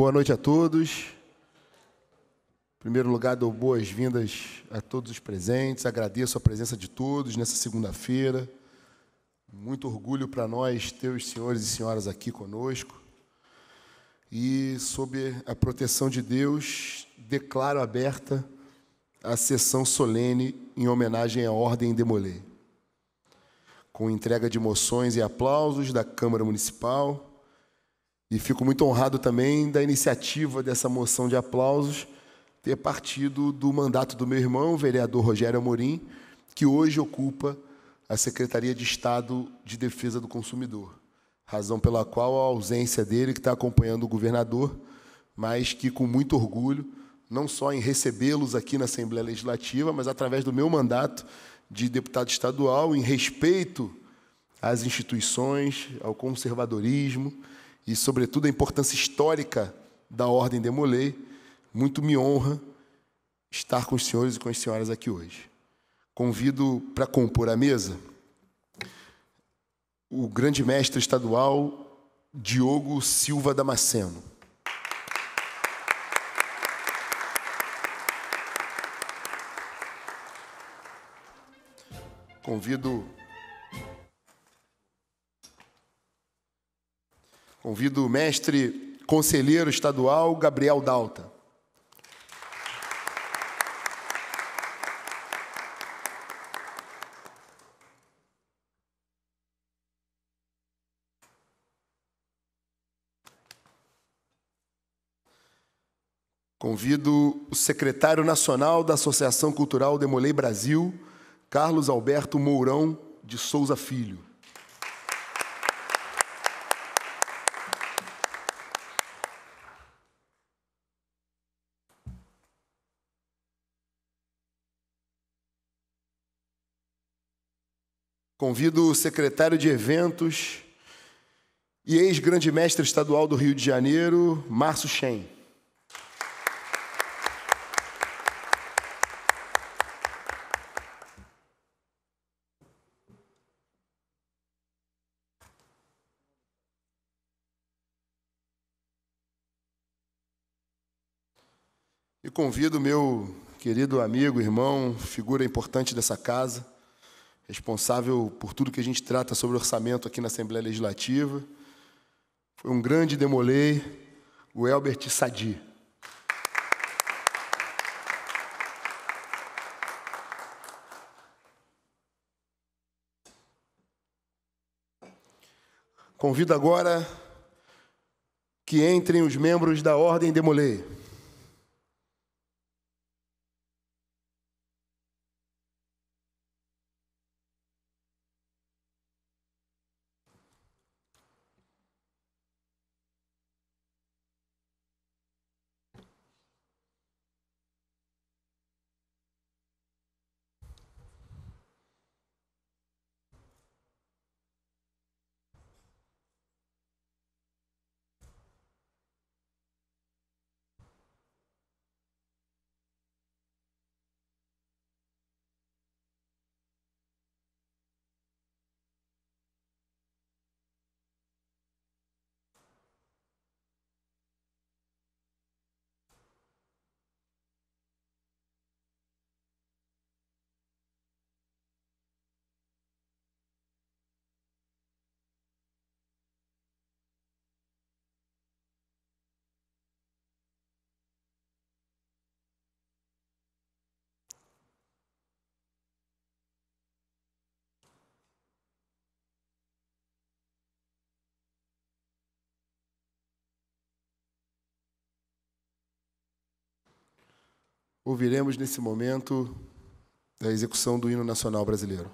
Boa noite a todos. Em primeiro lugar, dou boas-vindas a todos os presentes. Agradeço a presença de todos nessa segunda-feira. Muito orgulho para nós ter os senhores e senhoras aqui conosco. E, sob a proteção de Deus, declaro aberta a sessão solene em homenagem à Ordem Demolê. Com entrega de moções e aplausos da Câmara Municipal e fico muito honrado também da iniciativa dessa moção de aplausos ter partido do mandato do meu irmão, o vereador Rogério Amorim, que hoje ocupa a Secretaria de Estado de Defesa do Consumidor. Razão pela qual a ausência dele, que está acompanhando o governador, mas que com muito orgulho, não só em recebê-los aqui na Assembleia Legislativa, mas através do meu mandato de deputado estadual, em respeito às instituições, ao conservadorismo e, sobretudo, a importância histórica da Ordem de Molay, muito me honra estar com os senhores e com as senhoras aqui hoje. Convido para compor a mesa o grande mestre estadual Diogo Silva Damasceno. Convido Convido o mestre conselheiro estadual Gabriel Dalta. Convido o secretário nacional da Associação Cultural Demolei Brasil, Carlos Alberto Mourão de Souza Filho. Convido o secretário de eventos e ex-grande mestre estadual do Rio de Janeiro, Márcio Shen. E convido meu querido amigo, irmão, figura importante dessa casa, responsável por tudo que a gente trata sobre orçamento aqui na Assembleia Legislativa. Foi um grande demolei, o Elbert Sadi. Convido agora que entrem os membros da Ordem Demolei. ouviremos nesse momento a execução do hino nacional brasileiro.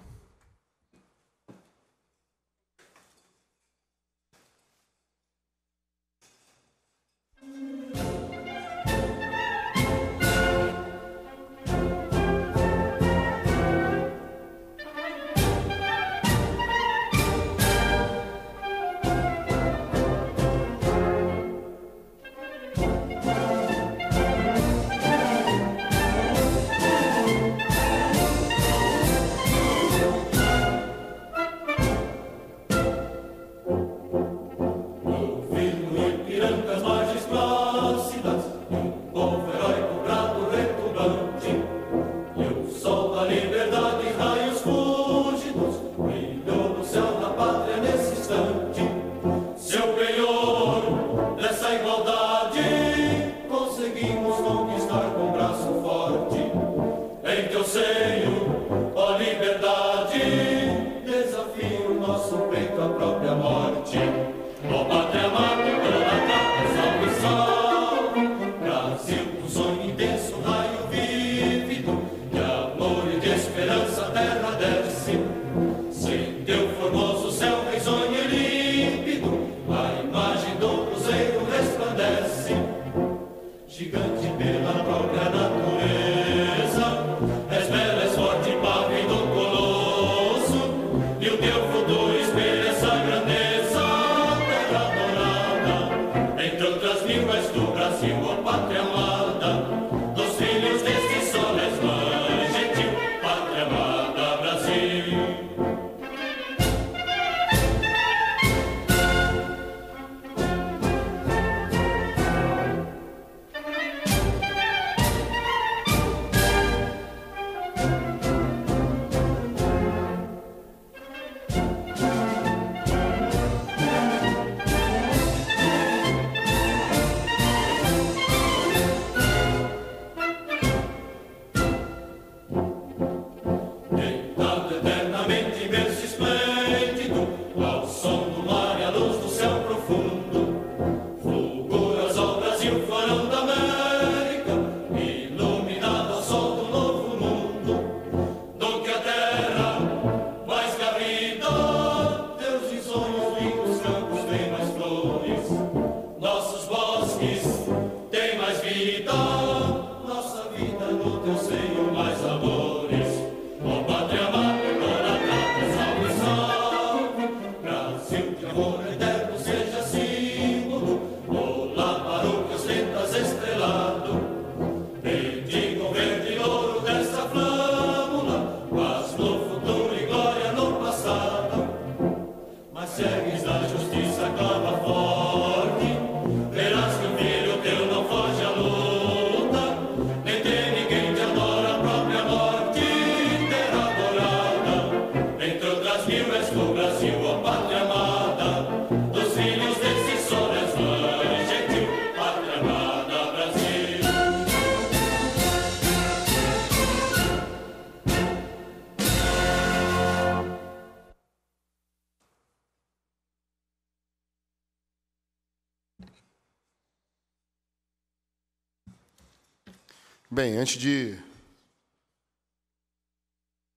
Bem, antes de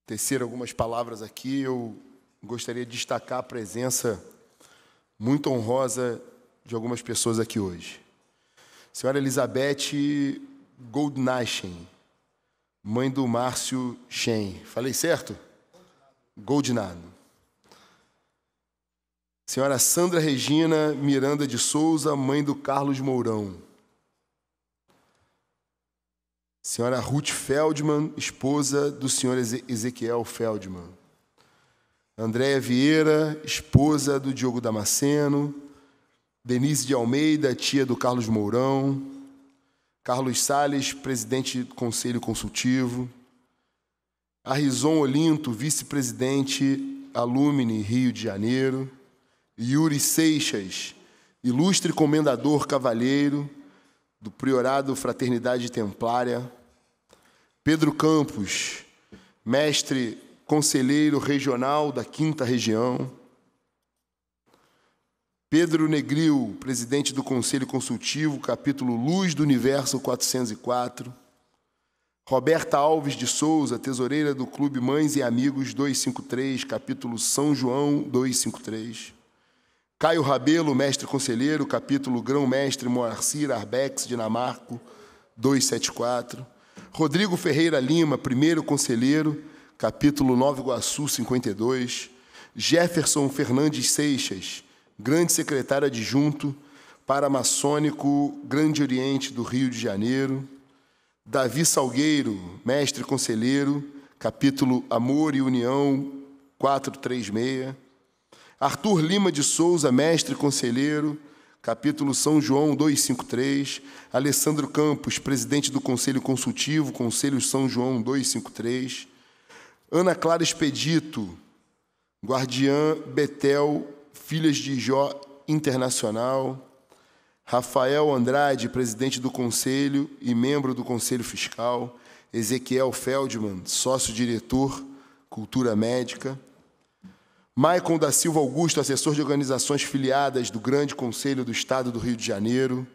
tecer algumas palavras aqui, eu gostaria de destacar a presença muito honrosa de algumas pessoas aqui hoje. Senhora Elizabeth Goldnashen, mãe do Márcio Shen. Falei certo? Goldnado. Senhora Sandra Regina Miranda de Souza, mãe do Carlos Mourão. Senhora Ruth Feldman, esposa do senhor Ezequiel Feldman. Andréa Vieira, esposa do Diogo Damasceno. Denise de Almeida, tia do Carlos Mourão. Carlos Sales, presidente do Conselho Consultivo. Arison Olinto, vice-presidente Alumni Rio de Janeiro. Yuri Seixas, ilustre comendador cavalheiro do Priorado Fraternidade Templária, Pedro Campos, mestre conselheiro regional da Quinta Região, Pedro Negril, presidente do Conselho Consultivo, capítulo Luz do Universo 404, Roberta Alves de Souza, tesoureira do Clube Mães e Amigos 253, capítulo São João 253. Caio Rabelo, mestre conselheiro, capítulo grão-mestre Moacir Arbex, Dinamarco, 274. Rodrigo Ferreira Lima, primeiro conselheiro, capítulo 9 Iguaçu, 52. Jefferson Fernandes Seixas, grande secretário adjunto para maçônico Grande Oriente do Rio de Janeiro. Davi Salgueiro, mestre conselheiro, capítulo Amor e União, 436. Arthur Lima de Souza, mestre conselheiro, capítulo São João 253. Alessandro Campos, presidente do Conselho Consultivo, Conselho São João 253. Ana Clara Expedito, guardiã Betel, Filhas de Jó Internacional. Rafael Andrade, presidente do Conselho e membro do Conselho Fiscal. Ezequiel Feldman, sócio-diretor, Cultura Médica. Maicon da Silva Augusto, assessor de organizações filiadas do Grande Conselho do Estado do Rio de Janeiro.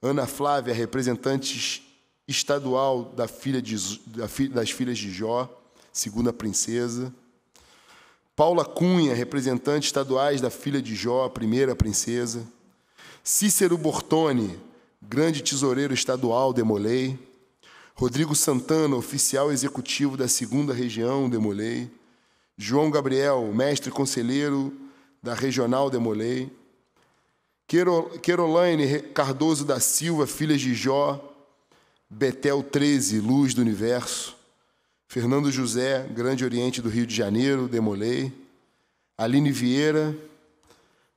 Ana Flávia, representante estadual da filha de, das filhas de Jó, segunda princesa. Paula Cunha, representante estaduais da filha de Jó, primeira princesa. Cícero Bortoni, grande tesoureiro estadual, demolei. Rodrigo Santana, oficial executivo da segunda região, demolei. João Gabriel, mestre conselheiro da Regional Demolei, Querolaine Cardoso da Silva, filha de Jó, Betel 13, Luz do Universo, Fernando José, Grande Oriente do Rio de Janeiro, Demolei, Aline Vieira,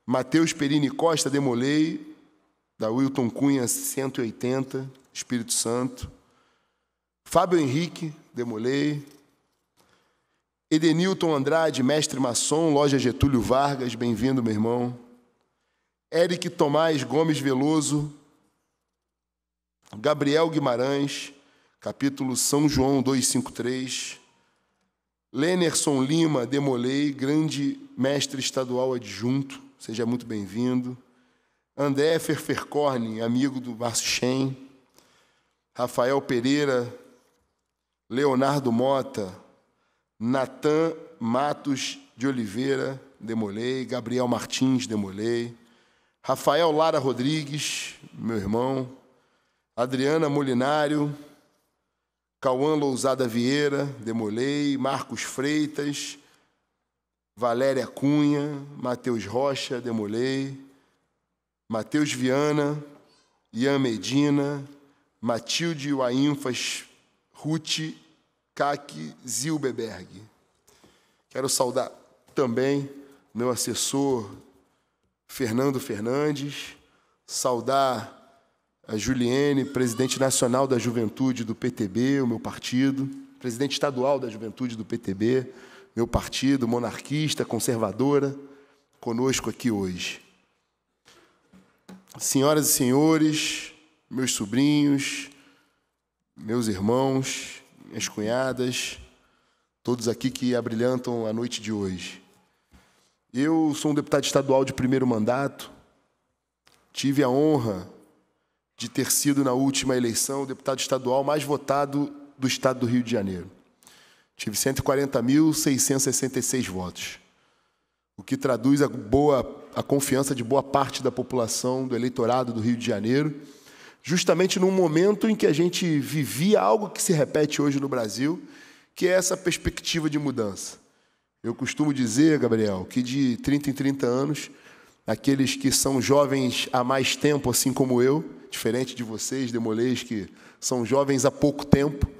Matheus Perini Costa, Demolei, da Wilton Cunha 180, Espírito Santo, Fábio Henrique, Demolei, Edenilton Andrade, mestre maçom, loja Getúlio Vargas, bem-vindo, meu irmão. Eric Tomás Gomes Veloso, Gabriel Guimarães, capítulo São João 253. Lenerson Lima Demolei, grande mestre estadual adjunto, seja muito bem-vindo. André Ferfercorne, amigo do Márcio Shen. Rafael Pereira, Leonardo Mota, Natan Matos de Oliveira, Demolei, Gabriel Martins, Demolei, Rafael Lara Rodrigues, meu irmão, Adriana Molinário, Cauã Lousada Vieira, Demolei, Marcos Freitas, Valéria Cunha, Matheus Rocha, Demolei, Matheus Viana, Ian Medina, Matilde Wainfas Ruth Kaki Zilbeberg. Quero saudar também meu assessor Fernando Fernandes, saudar a Juliene, presidente nacional da Juventude do PTB, o meu partido, presidente estadual da Juventude do PTB, meu partido, monarquista, conservadora, conosco aqui hoje. Senhoras e senhores, meus sobrinhos, meus irmãos, minhas cunhadas, todos aqui que abrilhantam a noite de hoje. Eu sou um deputado estadual de primeiro mandato, tive a honra de ter sido, na última eleição, o deputado estadual mais votado do estado do Rio de Janeiro. Tive 140.666 votos, o que traduz a, boa, a confiança de boa parte da população do eleitorado do Rio de Janeiro justamente num momento em que a gente vivia algo que se repete hoje no Brasil, que é essa perspectiva de mudança. Eu costumo dizer, Gabriel, que de 30 em 30 anos, aqueles que são jovens há mais tempo, assim como eu, diferente de vocês, demolês, que são jovens há pouco tempo,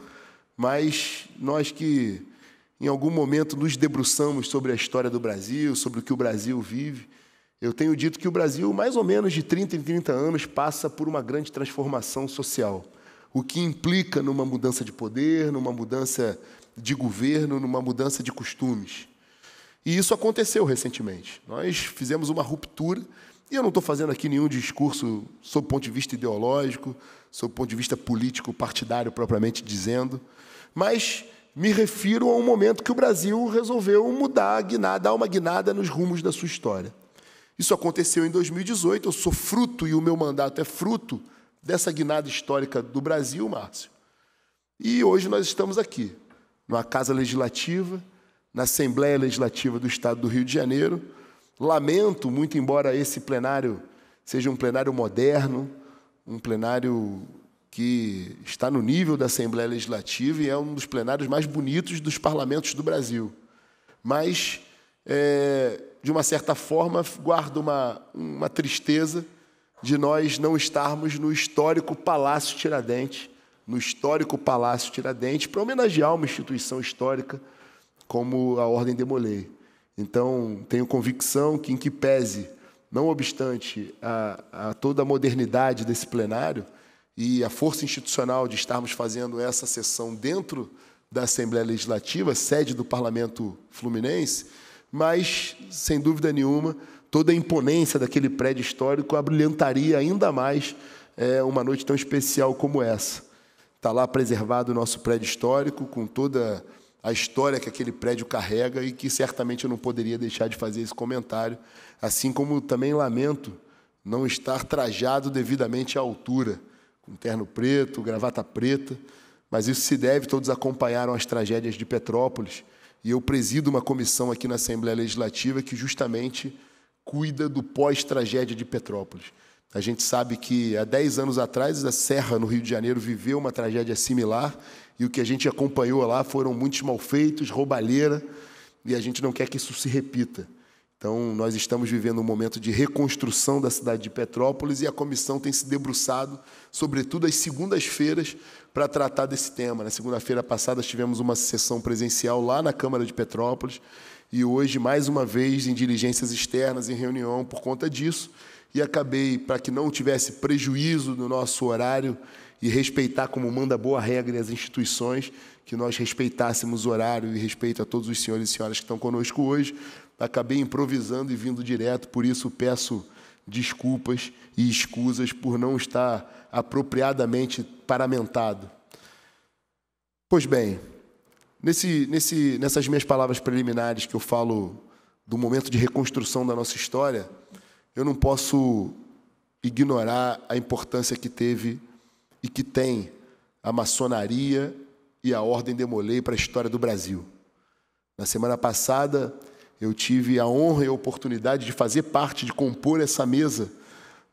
mas nós que em algum momento nos debruçamos sobre a história do Brasil, sobre o que o Brasil vive, eu tenho dito que o Brasil, mais ou menos de 30 em 30 anos, passa por uma grande transformação social, o que implica numa mudança de poder, numa mudança de governo, numa mudança de costumes. E isso aconteceu recentemente. Nós fizemos uma ruptura, e eu não estou fazendo aqui nenhum discurso sob o ponto de vista ideológico, sob o ponto de vista político, partidário propriamente dizendo, mas me refiro a um momento que o Brasil resolveu mudar a guinada, dar uma guinada nos rumos da sua história. Isso aconteceu em 2018. Eu sou fruto e o meu mandato é fruto dessa guinada histórica do Brasil, Márcio. E hoje nós estamos aqui, na Casa Legislativa, na Assembleia Legislativa do Estado do Rio de Janeiro. Lamento, muito embora esse plenário seja um plenário moderno, um plenário que está no nível da Assembleia Legislativa e é um dos plenários mais bonitos dos parlamentos do Brasil. Mas é, de uma certa forma, guardo uma, uma tristeza de nós não estarmos no histórico Palácio Tiradentes, no histórico Palácio Tiradentes, para homenagear uma instituição histórica como a Ordem de Molay. Então, tenho convicção que, em que pese, não obstante a, a toda a modernidade desse plenário e a força institucional de estarmos fazendo essa sessão dentro da Assembleia Legislativa, sede do Parlamento Fluminense, mas, sem dúvida nenhuma, toda a imponência daquele prédio histórico abrilhantaria ainda mais é, uma noite tão especial como essa. Está lá preservado o nosso prédio histórico, com toda a história que aquele prédio carrega e que certamente eu não poderia deixar de fazer esse comentário, assim como também lamento não estar trajado devidamente à altura, com terno preto, gravata preta, mas isso se deve, todos acompanharam as tragédias de Petrópolis, e eu presido uma comissão aqui na Assembleia Legislativa que justamente cuida do pós-tragédia de Petrópolis. A gente sabe que há 10 anos atrás a Serra, no Rio de Janeiro, viveu uma tragédia similar e o que a gente acompanhou lá foram muitos malfeitos, roubalheira, e a gente não quer que isso se repita. Então, nós estamos vivendo um momento de reconstrução da cidade de Petrópolis e a comissão tem se debruçado, sobretudo às segundas-feiras, para tratar desse tema. Na segunda-feira passada, tivemos uma sessão presencial lá na Câmara de Petrópolis e hoje, mais uma vez, em diligências externas, em reunião por conta disso. E acabei, para que não tivesse prejuízo no nosso horário e respeitar, como manda boa regra e as instituições, que nós respeitássemos o horário e respeito a todos os senhores e senhoras que estão conosco hoje acabei improvisando e vindo direto, por isso peço desculpas e escusas por não estar apropriadamente paramentado. Pois bem, nesse, nesse, nessas minhas palavras preliminares que eu falo do momento de reconstrução da nossa história, eu não posso ignorar a importância que teve e que tem a maçonaria e a ordem de Molay para a história do Brasil. Na semana passada, eu tive a honra e a oportunidade de fazer parte, de compor essa mesa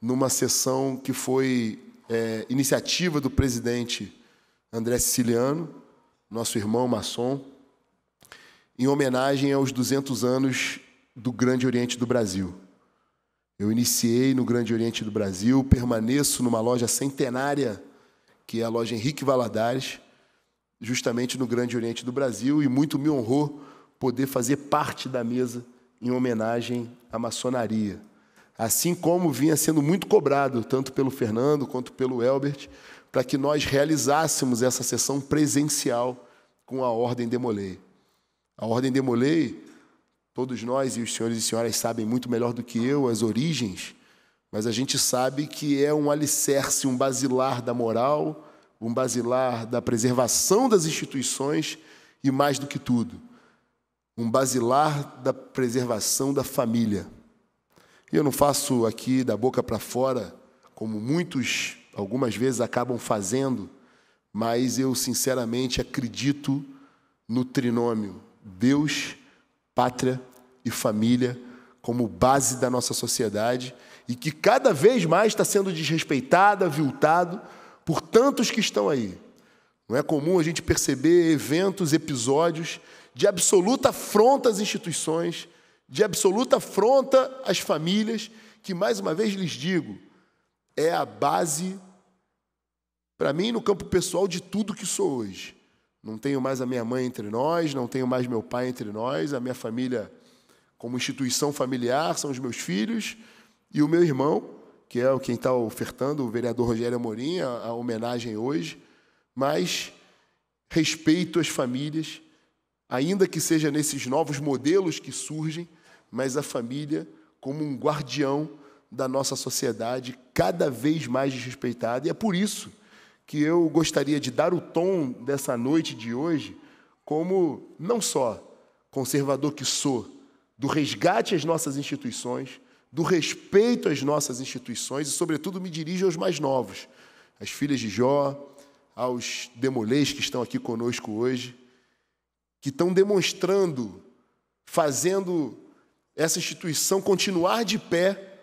numa sessão que foi é, iniciativa do presidente André Siciliano, nosso irmão maçom, em homenagem aos 200 anos do Grande Oriente do Brasil. Eu iniciei no Grande Oriente do Brasil, permaneço numa loja centenária, que é a loja Henrique Valadares, justamente no Grande Oriente do Brasil, e muito me honrou poder fazer parte da mesa em homenagem à maçonaria. Assim como vinha sendo muito cobrado, tanto pelo Fernando quanto pelo Elbert, para que nós realizássemos essa sessão presencial com a Ordem Demolei. A Ordem Demolei, todos nós e os senhores e senhoras sabem muito melhor do que eu as origens, mas a gente sabe que é um alicerce, um basilar da moral, um basilar da preservação das instituições e, mais do que tudo, um basilar da preservação da família. E eu não faço aqui da boca para fora, como muitos, algumas vezes, acabam fazendo, mas eu sinceramente acredito no trinômio Deus, pátria e família como base da nossa sociedade e que cada vez mais está sendo desrespeitado, aviltado por tantos que estão aí. Não é comum a gente perceber eventos, episódios de absoluta afronta às instituições, de absoluta afronta às famílias, que mais uma vez lhes digo, é a base, para mim, no campo pessoal, de tudo que sou hoje. Não tenho mais a minha mãe entre nós, não tenho mais meu pai entre nós, a minha família, como instituição familiar, são os meus filhos e o meu irmão, que é quem está ofertando, o vereador Rogério Amorim, a, homenagem hoje, mas respeito as famílias ainda que seja nesses novos modelos que surgem, mas a família como um guardião da nossa sociedade cada vez mais desrespeitada. E é por isso que eu gostaria de dar o tom dessa noite de hoje como não só conservador que sou, do resgate às nossas instituições, do respeito às nossas instituições e, sobretudo, me dirijo aos mais novos, às filhas de Jó, aos demolês que estão aqui conosco hoje, que estão demonstrando, fazendo essa instituição continuar de pé,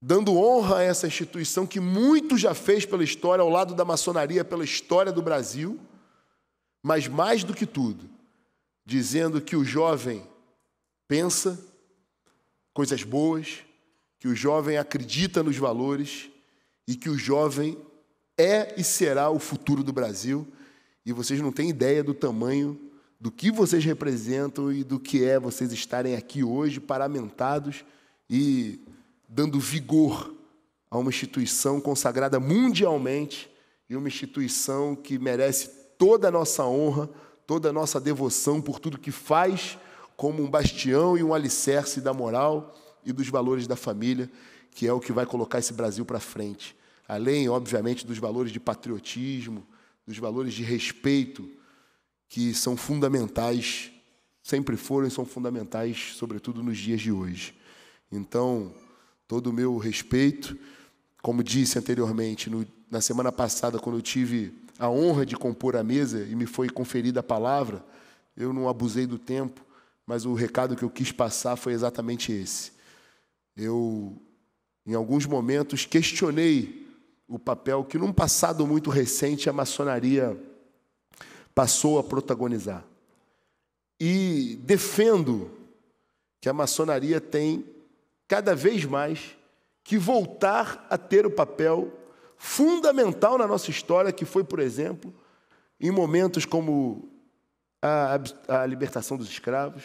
dando honra a essa instituição que muito já fez pela história, ao lado da maçonaria, pela história do Brasil, mas mais do que tudo, dizendo que o jovem pensa coisas boas, que o jovem acredita nos valores e que o jovem é e será o futuro do Brasil e vocês não têm ideia do tamanho do que vocês representam e do que é vocês estarem aqui hoje paramentados e dando vigor a uma instituição consagrada mundialmente e uma instituição que merece toda a nossa honra, toda a nossa devoção por tudo que faz como um bastião e um alicerce da moral e dos valores da família, que é o que vai colocar esse Brasil para frente. Além, obviamente, dos valores de patriotismo, dos valores de respeito que são fundamentais, sempre foram e são fundamentais, sobretudo nos dias de hoje. Então, todo o meu respeito, como disse anteriormente, no, na semana passada, quando eu tive a honra de compor a mesa e me foi conferida a palavra, eu não abusei do tempo, mas o recado que eu quis passar foi exatamente esse. Eu, em alguns momentos, questionei o papel que, num passado muito recente, a maçonaria passou a protagonizar. E defendo que a maçonaria tem cada vez mais que voltar a ter o papel fundamental na nossa história, que foi, por exemplo, em momentos como a, a, libertação dos escravos,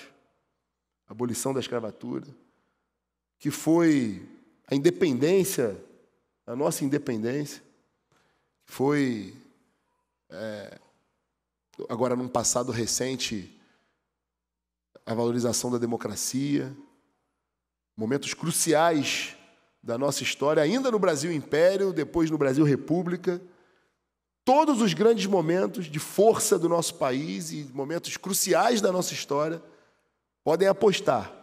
a abolição da escravatura, que foi a independência a nossa independência, foi, é, agora num passado recente, a valorização da democracia, momentos cruciais da nossa história, ainda no Brasil Império, depois no Brasil República. Todos os grandes momentos de força do nosso país e momentos cruciais da nossa história podem apostar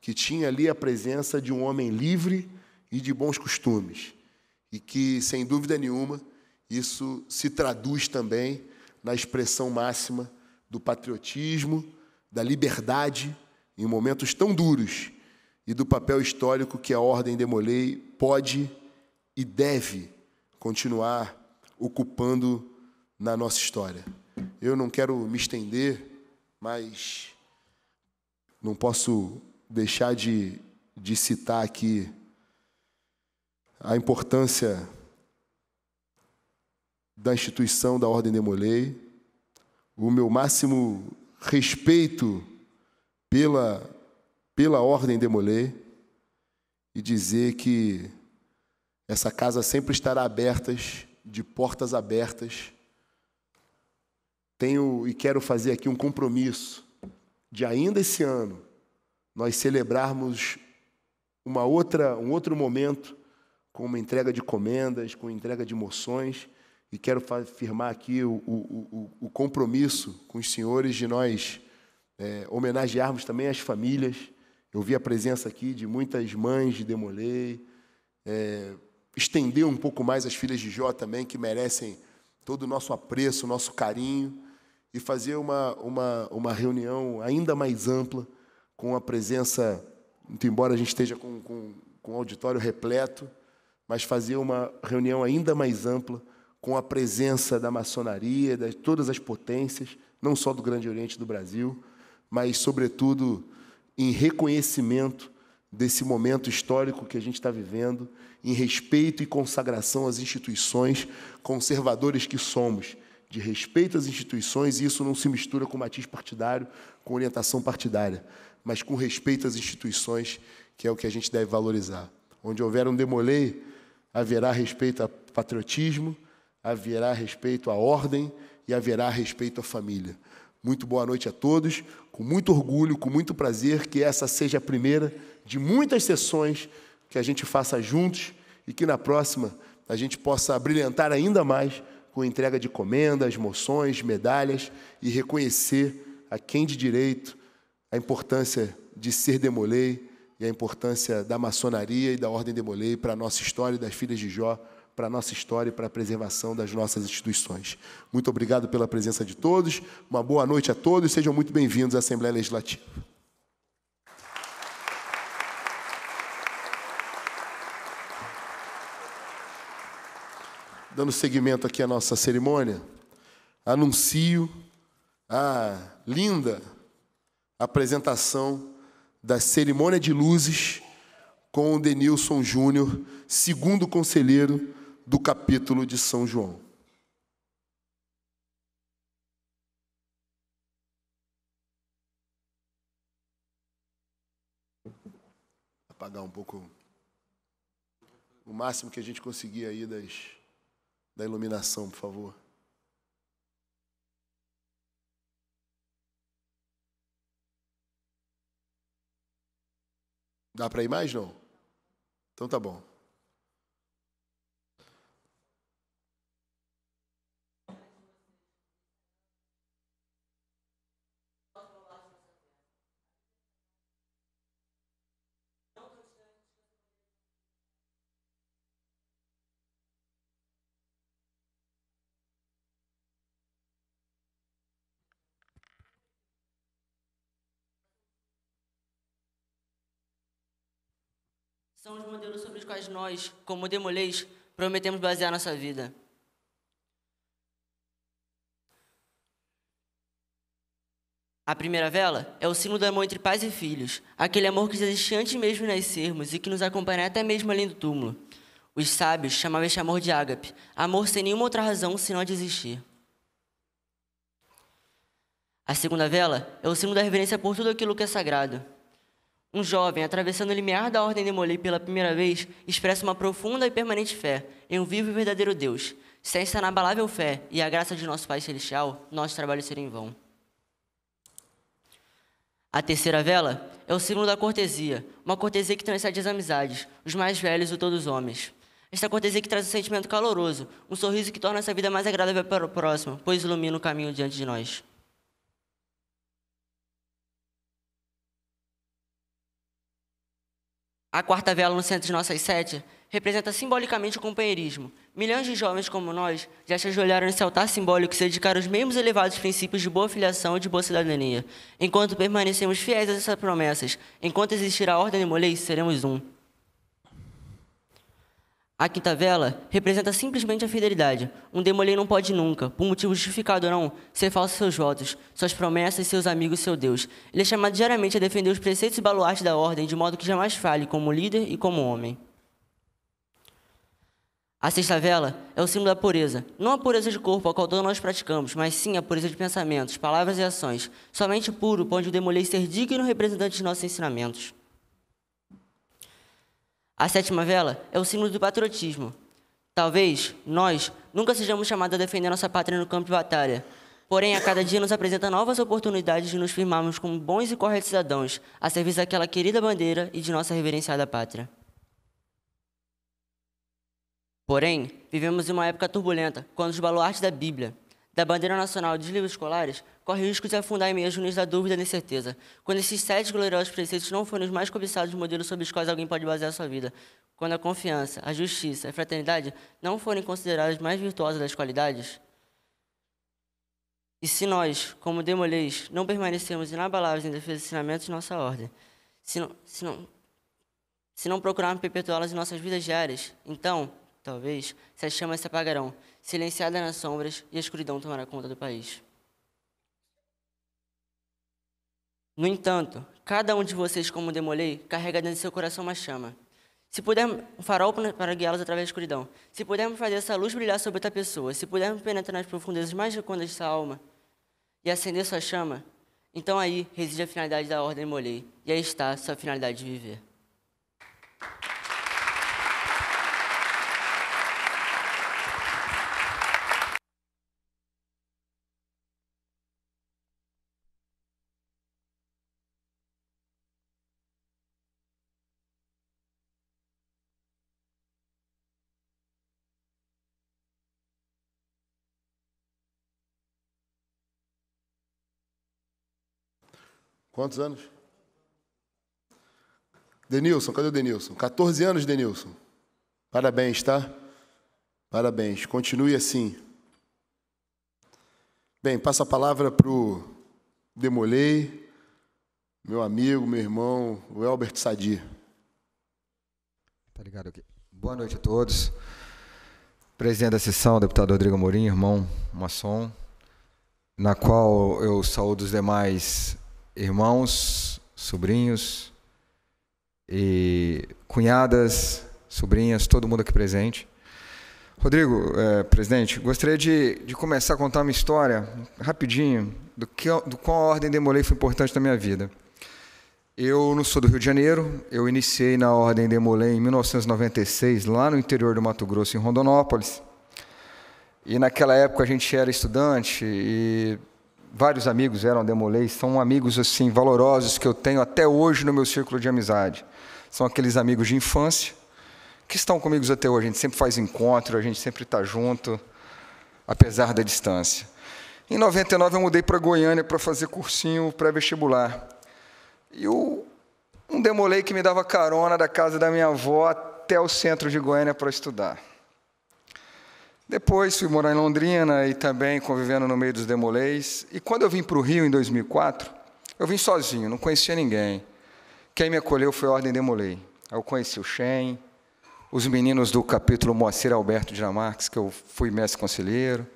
que tinha ali a presença de um homem livre e de bons costumes, e que, sem dúvida nenhuma, isso se traduz também na expressão máxima do patriotismo, da liberdade em momentos tão duros e do papel histórico que a Ordem Demolei pode e deve continuar ocupando na nossa história. Eu não quero me estender, mas não posso deixar de, de citar aqui a importância da instituição da Ordem de Molay, o meu máximo respeito pela, pela Ordem de Molay e dizer que essa casa sempre estará aberta, de portas abertas. Tenho e quero fazer aqui um compromisso de ainda esse ano nós celebrarmos uma outra, um outro momento com uma entrega de comendas, com entrega de moções, e quero firmar aqui o, o, o, o compromisso com os senhores de nós é, homenagearmos também as famílias. Eu vi a presença aqui de muitas mães de Demolei, é, estender um pouco mais as filhas de Jó também, que merecem todo o nosso apreço, o nosso carinho, e fazer uma, uma, uma reunião ainda mais ampla, com a presença, embora a gente esteja com, com, com o auditório repleto, mas fazer uma reunião ainda mais ampla com a presença da maçonaria, de todas as potências, não só do Grande Oriente do Brasil, mas, sobretudo, em reconhecimento desse momento histórico que a gente está vivendo, em respeito e consagração às instituições, conservadores que somos, de respeito às instituições, e isso não se mistura com matiz partidário, com orientação partidária, mas com respeito às instituições, que é o que a gente deve valorizar. Onde houver um demolê, haverá respeito a patriotismo, haverá respeito à ordem e haverá respeito à família. Muito boa noite a todos, com muito orgulho, com muito prazer, que essa seja a primeira de muitas sessões que a gente faça juntos e que na próxima a gente possa brilhantar ainda mais com entrega de comendas, moções, medalhas e reconhecer a quem de direito a importância de ser demolei e a importância da maçonaria e da Ordem de Molay para a nossa história e das filhas de Jó, para a nossa história e para a preservação das nossas instituições. Muito obrigado pela presença de todos, uma boa noite a todos, sejam muito bem-vindos à Assembleia Legislativa. Dando seguimento aqui à nossa cerimônia, anuncio a linda apresentação da cerimônia de luzes com o Denilson Júnior, segundo conselheiro do capítulo de São João. Apagar um pouco o máximo que a gente conseguir aí das, da iluminação, por favor. Dá para ir mais? Não? Então tá bom. são os modelos sobre os quais nós, como Demolês, prometemos basear nossa vida. A primeira vela é o símbolo do amor entre pais e filhos, aquele amor que existe antes mesmo de nascermos e que nos acompanha até mesmo além do túmulo. Os sábios chamavam este amor de ágape, amor sem nenhuma outra razão senão de existir. A segunda vela é o símbolo da reverência por tudo aquilo que é sagrado. Um jovem, atravessando o limiar da ordem de Molay pela primeira vez, expressa uma profunda e permanente fé em um vivo e verdadeiro Deus. Sem essa inabalável fé e a graça de nosso Pai Celestial, nosso trabalho seria em vão. A terceira vela é o símbolo da cortesia, uma cortesia que transcende as amizades, os mais velhos e todos os homens. Esta cortesia que traz um sentimento caloroso, um sorriso que torna essa vida mais agradável para o próximo, pois ilumina o caminho diante de nós. A quarta vela no centro de nossas sete representa simbolicamente o companheirismo. Milhões de jovens como nós já se ajoelharam nesse altar simbólico e se dedicaram aos mesmos elevados princípios de boa filiação e de boa cidadania. Enquanto permanecemos fiéis a essas promessas, enquanto existir a ordem e molei, seremos um. A quinta vela representa simplesmente a fidelidade. Um demolê não pode nunca, por motivo justificado ou não, ser falso seus votos, suas promessas, seus amigos e seu Deus. Ele é chamado diariamente a defender os preceitos e baluartes da ordem, de modo que jamais falhe como líder e como homem. A sexta vela é o símbolo da pureza, não a pureza de corpo a qual todos nós praticamos, mas sim a pureza de pensamentos, palavras e ações. Somente puro pode o demolê ser digno representante de nossos ensinamentos. A sétima vela é o símbolo do patriotismo. Talvez nós nunca sejamos chamados a defender nossa pátria no campo de batalha. Porém, a cada dia nos apresenta novas oportunidades de nos firmarmos como bons e corretos cidadãos, a serviço daquela querida bandeira e de nossa reverenciada pátria. Porém, vivemos em uma época turbulenta, quando os baluartes da Bíblia, da bandeira nacional dos livros escolares, corre risco de afundar em mesmo-nos da dúvida e da incerteza. Quando esses sete gloriosos preceitos não forem os mais cobiçados modelos sobre os quais alguém pode basear sua vida, quando a confiança, a justiça, a fraternidade não forem consideradas mais virtuosas das qualidades, e se nós, como demolês, não permanecermos inabaláveis em defesa dos ensinamentos de nossa ordem, se não, se não, se não procurarmos perpetuá-las em nossas vidas diárias, então, talvez, se as chamas se apagarão, silenciadas nas sombras, e a escuridão tomará conta do país. No entanto, cada um de vocês, como demolei, carrega dentro de seu coração uma chama. Se pudermos, um farol para guiá-los através da escuridão. Se pudermos fazer essa luz brilhar sobre outra pessoa, se pudermos penetrar nas profundezas mais recondidas de sua alma e acender sua chama, então aí reside a finalidade da ordem Molei, e aí está sua finalidade de viver. Quantos anos? Denilson, cadê o Denilson? 14 anos, Denilson. Parabéns, tá? Parabéns. Continue assim. Bem, passo a palavra para o Demolei, meu amigo, meu irmão, o Elbert Sadi. Tá ligado aqui. Boa noite a todos. Presidente da sessão, deputado Rodrigo Mourinho, irmão Masson, na qual eu saúdo os demais irmãos, sobrinhos e cunhadas, sobrinhas, todo mundo aqui presente. Rodrigo, é, presidente, gostaria de, de, começar a contar uma história rapidinho do, que, do qual a ordem Demolei foi importante na minha vida. Eu não sou do Rio de Janeiro, eu iniciei na Ordem Demolei em 1996, lá no interior do Mato Grosso, em Rondonópolis. E naquela época a gente era estudante e vários amigos eram Demolei, são amigos assim valorosos que eu tenho até hoje no meu círculo de amizade. São aqueles amigos de infância que estão comigo até hoje. A gente sempre faz encontro, a gente sempre está junto, apesar da distância. Em 99 eu mudei para Goiânia para fazer cursinho pré-vestibular. E um Demolei que me dava carona da casa da minha avó até o centro de Goiânia para estudar. Depois fui morar em Londrina e também convivendo no meio dos demolês. E quando eu vim para o Rio em 2004, eu vim sozinho, não conhecia ninguém. Quem me acolheu foi a Ordem Demolei. Eu conheci o Shen, os meninos do capítulo Moacir Alberto Dinamarques, que eu fui mestre conselheiro.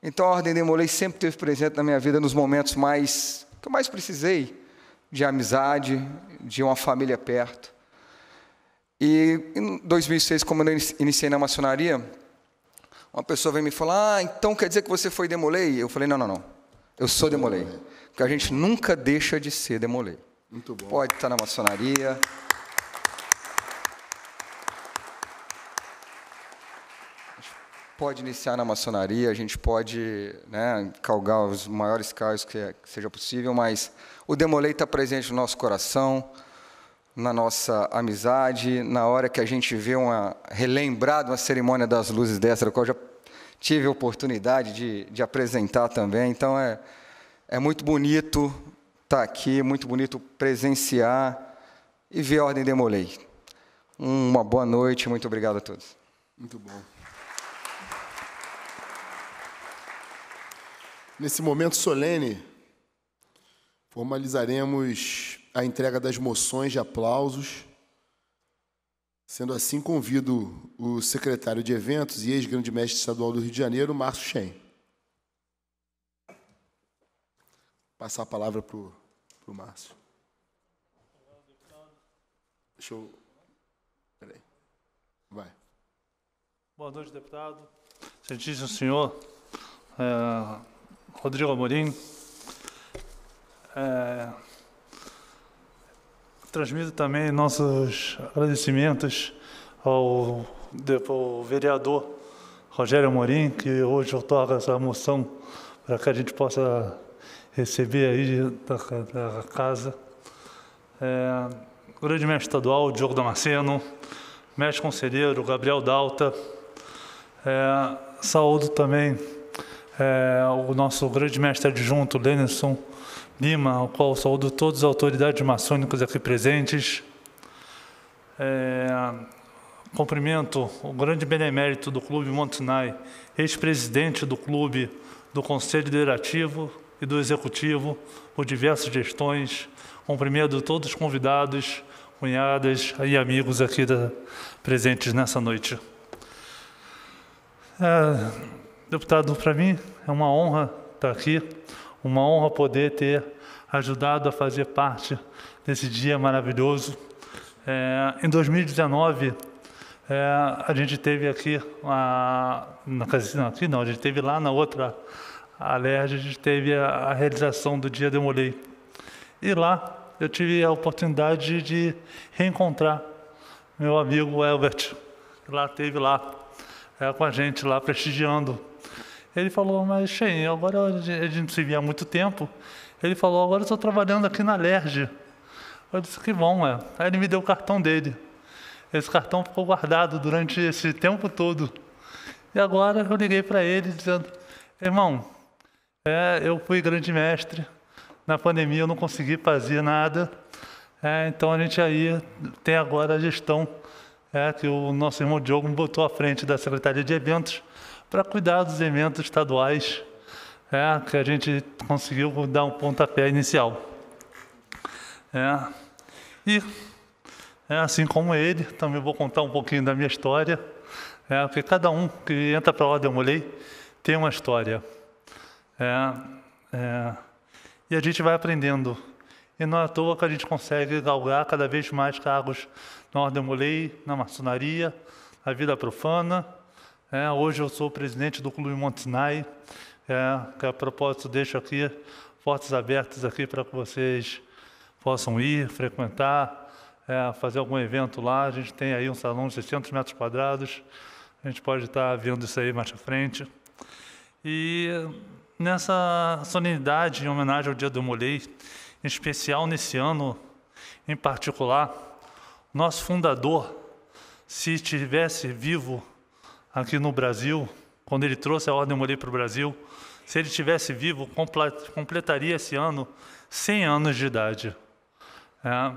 Então a Ordem Demolei sempre teve presente na minha vida nos momentos mais que eu mais precisei de amizade, de uma família perto. E em 2006, como eu iniciei na maçonaria, uma pessoa vem me falar, ah, então quer dizer que você foi demolei? Eu falei, não, não, não. Eu sou demolei. Porque a gente nunca deixa de ser demolei. Muito bom. Pode estar na maçonaria. Pode iniciar na maçonaria, a gente pode né, calgar os maiores carros é, que seja possível, mas o demolei está presente no nosso coração, na nossa amizade, na hora que a gente vê uma relembrada uma cerimônia das luzes dessa, da eu já tive a oportunidade de, de apresentar também. Então é, é muito bonito estar tá aqui, muito bonito presenciar e ver a Ordem Demolei. Uma boa noite, muito obrigado a todos. Muito bom. Nesse momento solene, formalizaremos a entrega das moções de aplausos. Sendo assim, convido o secretário de eventos e ex-grande mestre estadual do Rio de Janeiro, Márcio Shen. Passar a palavra para o Márcio. Deixa eu... Peraí. Vai. Boa noite, deputado. senhor, é, Rodrigo Amorim. É, Transmito também nossos agradecimentos ao, ao vereador Rogério Amorim, que hoje otorga essa moção para que a gente possa receber aí da, da casa. É, grande mestre estadual, Diogo Damasceno, mestre conselheiro, Gabriel Dalta. É, saúdo também é, o nosso grande mestre adjunto, Lenison Lima, ao qual saúdo todas as autoridades maçônicas aqui presentes. É, cumprimento o grande benemérito do Clube Montenay, ex-presidente do clube, do Conselho Diretivo e do Executivo, por diversas gestões. Cumprimento todos os convidados, cunhadas e amigos aqui da, presentes nessa noite. É, deputado, para mim é uma honra estar aqui uma honra poder ter ajudado a fazer parte desse dia maravilhoso. É, em 2019, é, a gente teve aqui, a, não, aqui não, a gente teve lá na outra alerj, a gente teve a, a realização do Dia Demolei. E lá eu tive a oportunidade de reencontrar meu amigo Elbert, que lá teve lá é, com a gente, lá prestigiando ele falou, mas cheio. agora a gente não se via há muito tempo. Ele falou, agora eu estou trabalhando aqui na Lerge. Eu disse, que bom, é. Aí ele me deu o cartão dele. Esse cartão ficou guardado durante esse tempo todo. E agora eu liguei para ele dizendo, irmão, é, eu fui grande mestre, na pandemia eu não consegui fazer nada, é, então a gente aí tem agora a gestão é, que o nosso irmão Diogo botou à frente da Secretaria de Eventos, para cuidar dos eventos estaduais é, que a gente conseguiu dar um pontapé inicial. É, e, é, assim como ele, também vou contar um pouquinho da minha história, é, porque cada um que entra para a Ordem Molei tem uma história. É, é. e a gente vai aprendendo. E não é à toa que a gente consegue galgar cada vez mais cargos na Ordem Molei, na maçonaria, na vida profana, é, hoje eu sou o presidente do Clube Montenay, é, que a propósito deixo aqui portas abertas aqui para que vocês possam ir, frequentar, é, fazer algum evento lá. A gente tem aí um salão de 600 metros quadrados. A gente pode estar vendo isso aí mais à frente. E nessa solenidade em homenagem ao Dia do Molei, em especial nesse ano em particular, nosso fundador, se estivesse vivo, aqui no Brasil, quando ele trouxe a Ordem Morei para o Brasil, se ele tivesse vivo, completaria esse ano 100 anos de idade. É,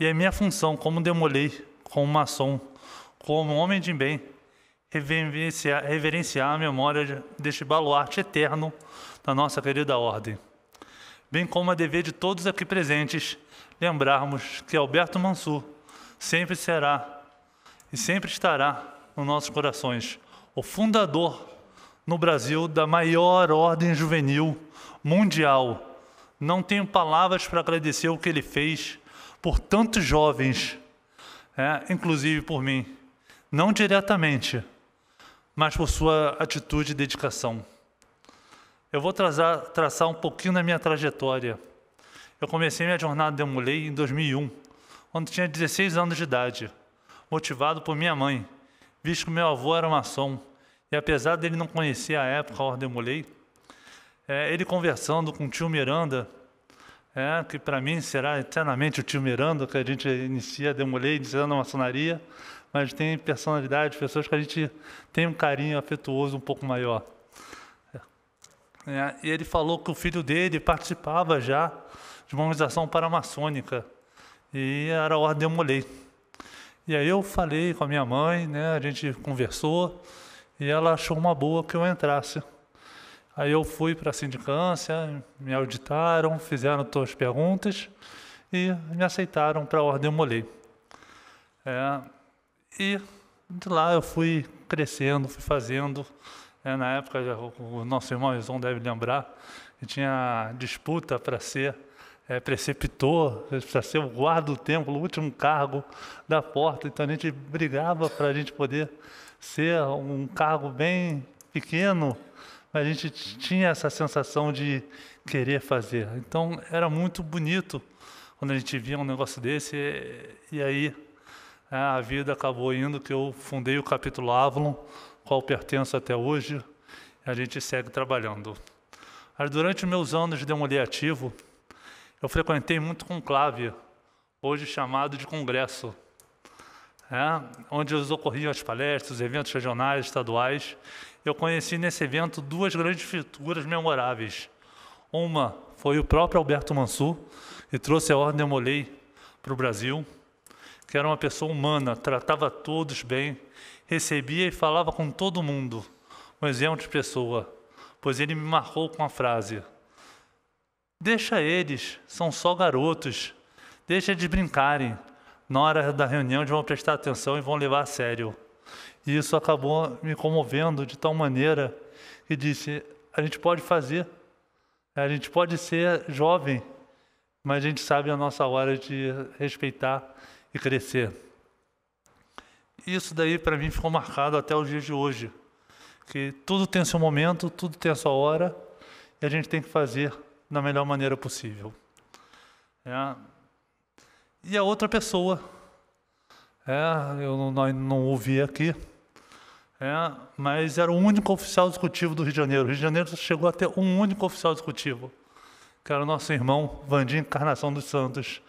e é minha função, como demolei, como maçom, como homem de bem, reverenciar, reverenciar a memória deste baluarte eterno da nossa querida ordem. Bem como a é dever de todos aqui presentes lembrarmos que Alberto Mansur sempre será e sempre estará nos nossos corações. O fundador no Brasil da maior ordem juvenil mundial. Não tenho palavras para agradecer o que ele fez por tantos jovens, é, inclusive por mim. Não diretamente, mas por sua atitude e dedicação. Eu vou traçar, traçar um pouquinho da minha trajetória. Eu comecei minha jornada de Mulher em 2001, quando tinha 16 anos de idade, motivado por minha mãe, visto que meu avô era maçom. E apesar dele não conhecer a época, a Ordem Molei, é, ele conversando com o tio Miranda, é, que para mim será eternamente o tio Miranda, que a gente inicia, demolei, iniciando a maçonaria, mas tem personalidade, pessoas que a gente tem um carinho afetuoso um pouco maior. É, é e ele falou que o filho dele participava já de uma organização paramaçônica, e era a Ordem Molei. E aí eu falei com a minha mãe, né? A gente conversou e ela achou uma boa que eu entrasse. Aí eu fui para a sindicância, me auditaram, fizeram todas as perguntas e me aceitaram para a Ordem Molei. É, e de lá eu fui crescendo, fui fazendo. É, na época, o nosso irmão Ison deve lembrar, que tinha disputa para ser é, preceptor, precisa ser o guarda do templo, o último cargo da porta. Então a gente brigava para a gente poder ser um cargo bem pequeno, mas a gente tinha essa sensação de querer fazer. Então era muito bonito quando a gente via um negócio desse, e, e aí né, a vida acabou indo que eu fundei o capítulo Avalon, qual pertenço até hoje, e a gente segue trabalhando. Mas durante meus anos de mulher ativo, eu frequentei muito conclave, hoje chamado de congresso, é, onde ocorriam as palestras, os eventos regionais, estaduais. Eu conheci nesse evento duas grandes figuras memoráveis. Uma foi o próprio Alberto Mansur, que trouxe a Ordem Molei para o Brasil, que era uma pessoa humana, tratava todos bem, recebia e falava com todo mundo. Um exemplo de pessoa, pois ele me marcou com a frase Deixa eles, são só garotos. Deixa eles brincarem. Na hora da reunião, eles vão prestar atenção e vão levar a sério. E isso acabou me comovendo de tal maneira que disse: a gente pode fazer, a gente pode ser jovem, mas a gente sabe a nossa hora de respeitar e crescer. Isso daí para mim ficou marcado até os dias de hoje, que tudo tem seu momento, tudo tem a sua hora, e a gente tem que fazer da melhor maneira possível. É. E a outra pessoa, é, eu não, não ouvi aqui, é, mas era o único oficial executivo do Rio de Janeiro. O Rio de Janeiro chegou a ter um único oficial executivo, que era o nosso irmão Vandinho Encarnação dos Santos,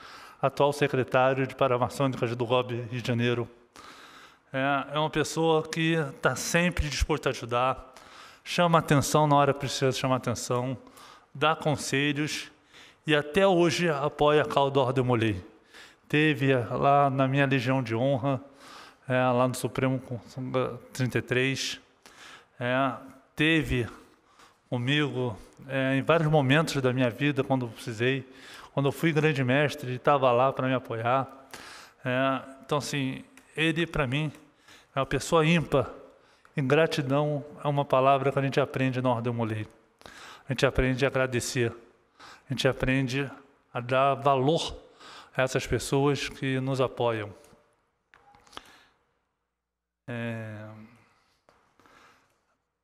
atual secretário de Paramaçônicas do GOB Rio de Janeiro. É, é uma pessoa que está sempre disposta a ajudar, chama atenção na hora que precisa chamar atenção, dá conselhos e até hoje apoia a Caldor de Molay. Teve lá na minha Legião de Honra, é, lá no Supremo 33, é, teve comigo é, em vários momentos da minha vida, quando precisei, quando eu fui grande mestre, ele estava lá para me apoiar. É, então, assim, ele para mim é uma pessoa ímpar. Ingratidão é uma palavra que a gente aprende na Ordem Moleiro a gente aprende a agradecer, a gente aprende a dar valor a essas pessoas que nos apoiam. É...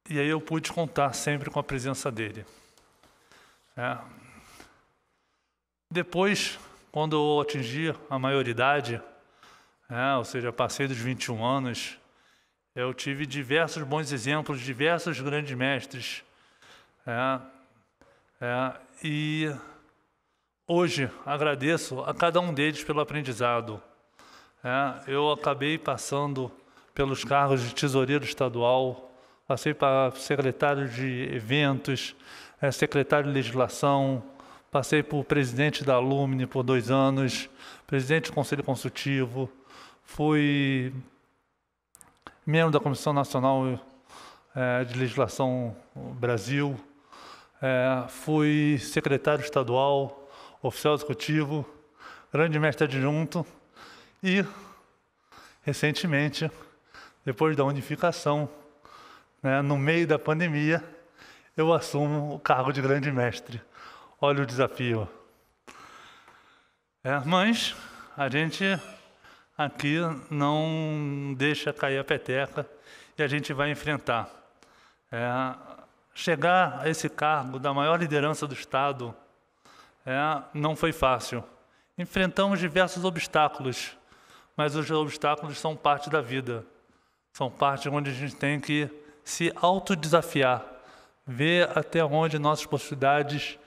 E aí eu pude contar sempre com a presença dele. É. Depois, quando eu atingi a maioridade, é, ou seja, passei dos 21 anos, eu tive diversos bons exemplos, diversos grandes mestres. É, é, e hoje agradeço a cada um deles pelo aprendizado. É, eu acabei passando pelos cargos de tesoureiro estadual, passei para secretário de eventos, é, secretário de legislação, passei por presidente da Alumni por dois anos, presidente do conselho consultivo, fui membro da Comissão Nacional é, de Legislação Brasil, é, fui secretário estadual, oficial executivo, grande mestre adjunto e, recentemente, depois da unificação, né, no meio da pandemia, eu assumo o cargo de grande mestre. Olha o desafio. É, mas a gente aqui não deixa cair a peteca e a gente vai enfrentar. É, chegar a esse cargo da maior liderança do Estado é, não foi fácil. Enfrentamos diversos obstáculos, mas os obstáculos são parte da vida. São parte onde a gente tem que se autodesafiar, ver até onde nossas possibilidades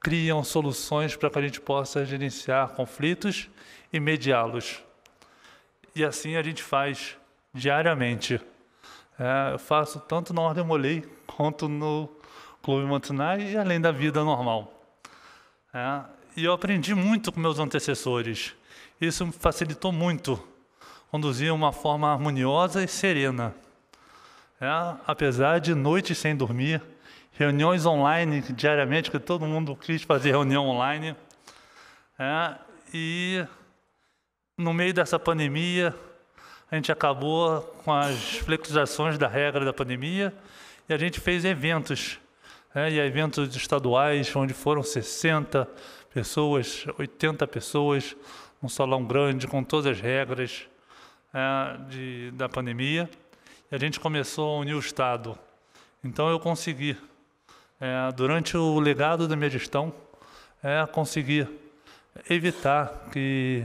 criam soluções para que a gente possa gerenciar conflitos e mediá-los. E assim a gente faz diariamente. É, eu faço tanto na Ordem Molei quanto no Clube Montanai e além da vida normal. É, e eu aprendi muito com meus antecessores. Isso me facilitou muito conduzir uma forma harmoniosa e serena. É, apesar de noites sem dormir, reuniões online diariamente, que todo mundo quis fazer reunião online. É, e no meio dessa pandemia, a gente acabou com as flexibilizações da regra da pandemia e a gente fez eventos. Né? E eventos estaduais, onde foram 60 pessoas, 80 pessoas, um salão grande, com todas as regras é, de, da pandemia. E a gente começou a unir o Estado. Então eu consegui, é, durante o legado da minha gestão, é, conseguir evitar que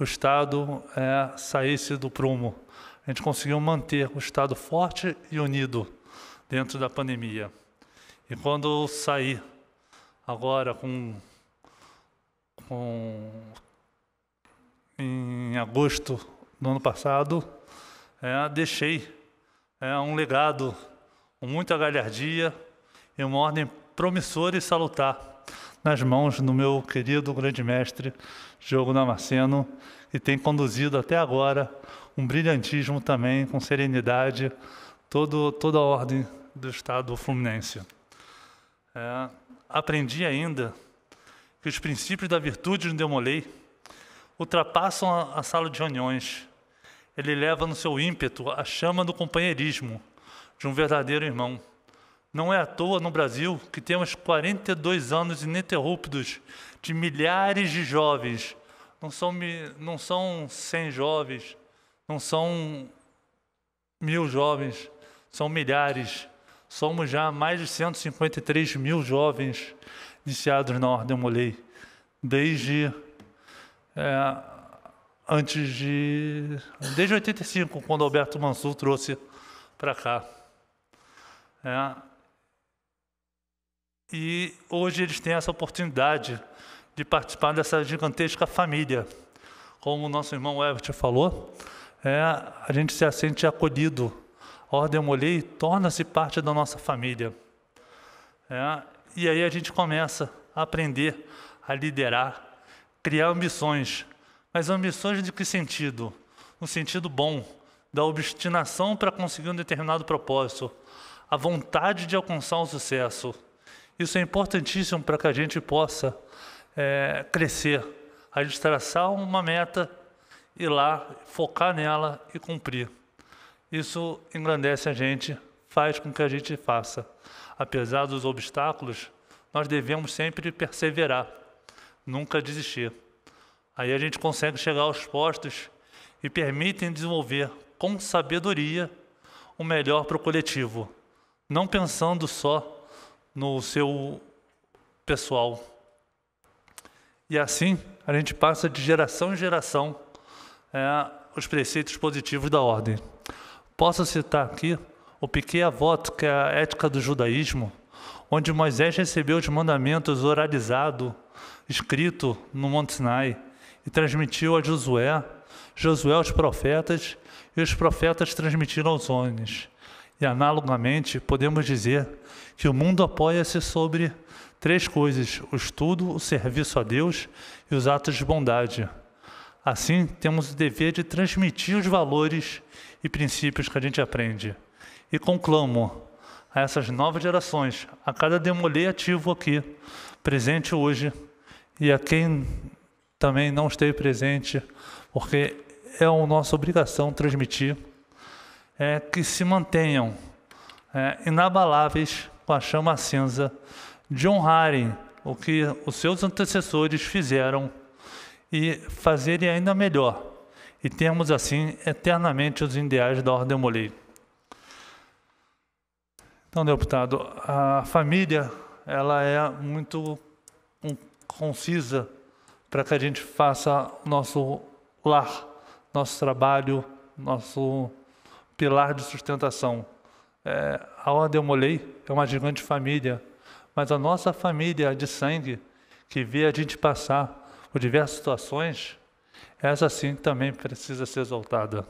o Estado é, saísse do prumo. A gente conseguiu manter o Estado forte e unido dentro da pandemia. E quando sair agora com, com em agosto do ano passado, é, deixei é, um legado com muita galhardia e uma ordem promissora e salutar nas mãos do meu querido grande mestre Diogo Damasceno, e tem conduzido até agora um brilhantismo também, com serenidade, todo, toda a ordem do Estado fluminense. É, aprendi ainda que os princípios da virtude no Demolei ultrapassam a, a sala de reuniões. Ele leva no seu ímpeto a chama do companheirismo de um verdadeiro irmão. Não é à toa no Brasil que temos 42 anos ininterruptos de milhares de jovens, não são, não são 100 jovens, não são mil jovens, são milhares. Somos já mais de 153 mil jovens iniciados na Ordem Molei, desde é, antes de. desde 85, quando Alberto Mansur trouxe para cá. É, e hoje eles têm essa oportunidade de participar dessa gigantesca família. Como o nosso irmão Everton falou, é, a gente se sente acolhido. A Ordem Molei torna-se parte da nossa família. É, e aí a gente começa a aprender a liderar, criar ambições. Mas ambições de que sentido? No sentido bom, da obstinação para conseguir um determinado propósito, a vontade de alcançar o um sucesso. Isso é importantíssimo para que a gente possa é, crescer, a gente traçar uma meta, ir lá, focar nela e cumprir. Isso engrandece a gente, faz com que a gente faça. Apesar dos obstáculos, nós devemos sempre perseverar, nunca desistir. Aí a gente consegue chegar aos postos e permitem desenvolver com sabedoria o melhor para o coletivo, não pensando só no seu pessoal. E assim a gente passa de geração em geração é, os preceitos positivos da ordem. Posso citar aqui o Piquet Avot, que é a ética do judaísmo, onde Moisés recebeu os mandamentos oralizado, escrito no Monte Sinai, e transmitiu a Josué, Josué aos profetas, e os profetas transmitiram aos homens. E analogamente, podemos dizer que o mundo apoia-se sobre três coisas: o estudo, o serviço a Deus e os atos de bondade. Assim, temos o dever de transmitir os valores e princípios que a gente aprende. E conclamo a essas novas gerações, a cada demolê ativo aqui, presente hoje, e a quem também não esteve presente, porque é a nossa obrigação transmitir, é, que se mantenham é, inabaláveis com a cinza de honrarem o que os seus antecessores fizeram e fazerem ainda melhor, e termos assim eternamente os ideais da Ordem Molei. Então, deputado, a família ela é muito concisa para que a gente faça nosso lar, nosso trabalho, nosso pilar de sustentação. É, a Ordem Molei é uma gigante família. Mas a nossa família de sangue, que vê a gente passar por diversas situações, essa sim também precisa ser exaltada.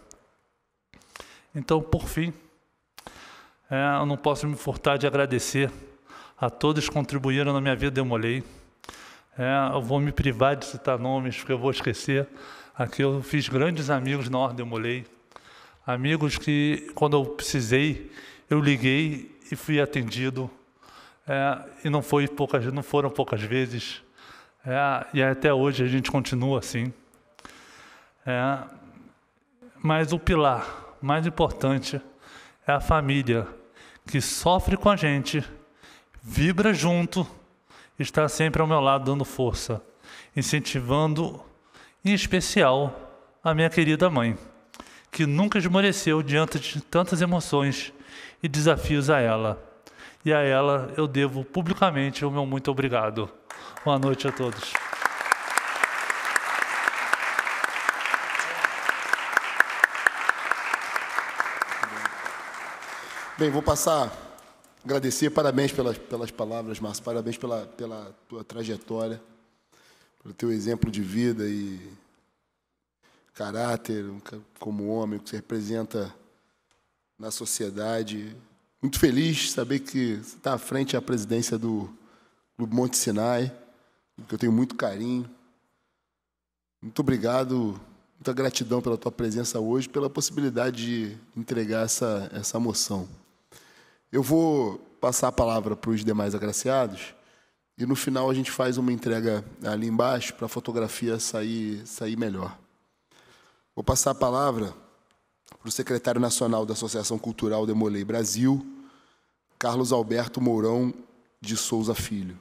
Então, por fim, é, eu não posso me furtar de agradecer a todos que contribuíram na minha vida, demolei. É, eu vou me privar de citar nomes, porque eu vou esquecer. Aqui eu fiz grandes amigos na Ordem Molei, amigos que, quando eu precisei, eu liguei e fui atendido. É, e não, foi poucas, não foram poucas vezes. É, e até hoje a gente continua assim. É, mas o pilar mais importante é a família, que sofre com a gente, vibra junto, está sempre ao meu lado dando força, incentivando, em especial, a minha querida mãe, que nunca esmoreceu diante de tantas emoções e desafios a ela. E a ela eu devo publicamente o meu muito obrigado. Boa noite a todos. Bem, vou passar, agradecer, parabéns pelas, pelas palavras, Márcio, parabéns pela, pela tua trajetória, pelo teu exemplo de vida e caráter, como homem, que você representa na sociedade. Muito feliz de saber que você está à frente da presidência do Clube Monte Sinai, que eu tenho muito carinho. Muito obrigado, muita gratidão pela tua presença hoje, pela possibilidade de entregar essa, essa moção. Eu vou passar a palavra para os demais agraciados e no final a gente faz uma entrega ali embaixo para a fotografia sair, sair melhor. Vou passar a palavra para o secretário nacional da Associação Cultural Demolei Brasil, Carlos Alberto Mourão de Souza Filho.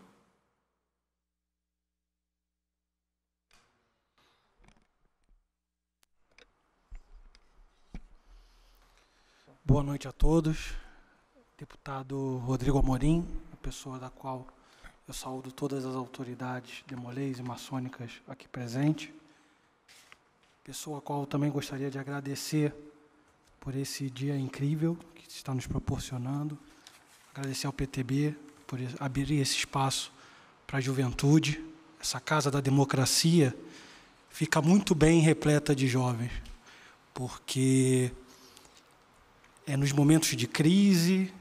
Boa noite a todos. Deputado Rodrigo Amorim, a pessoa da qual eu saúdo todas as autoridades demoleis e maçônicas aqui presentes. Pessoa a qual também gostaria de agradecer por esse dia incrível que está nos proporcionando. Agradecer ao PTB por abrir esse espaço para a juventude. Essa casa da democracia fica muito bem repleta de jovens, porque é nos momentos de crise,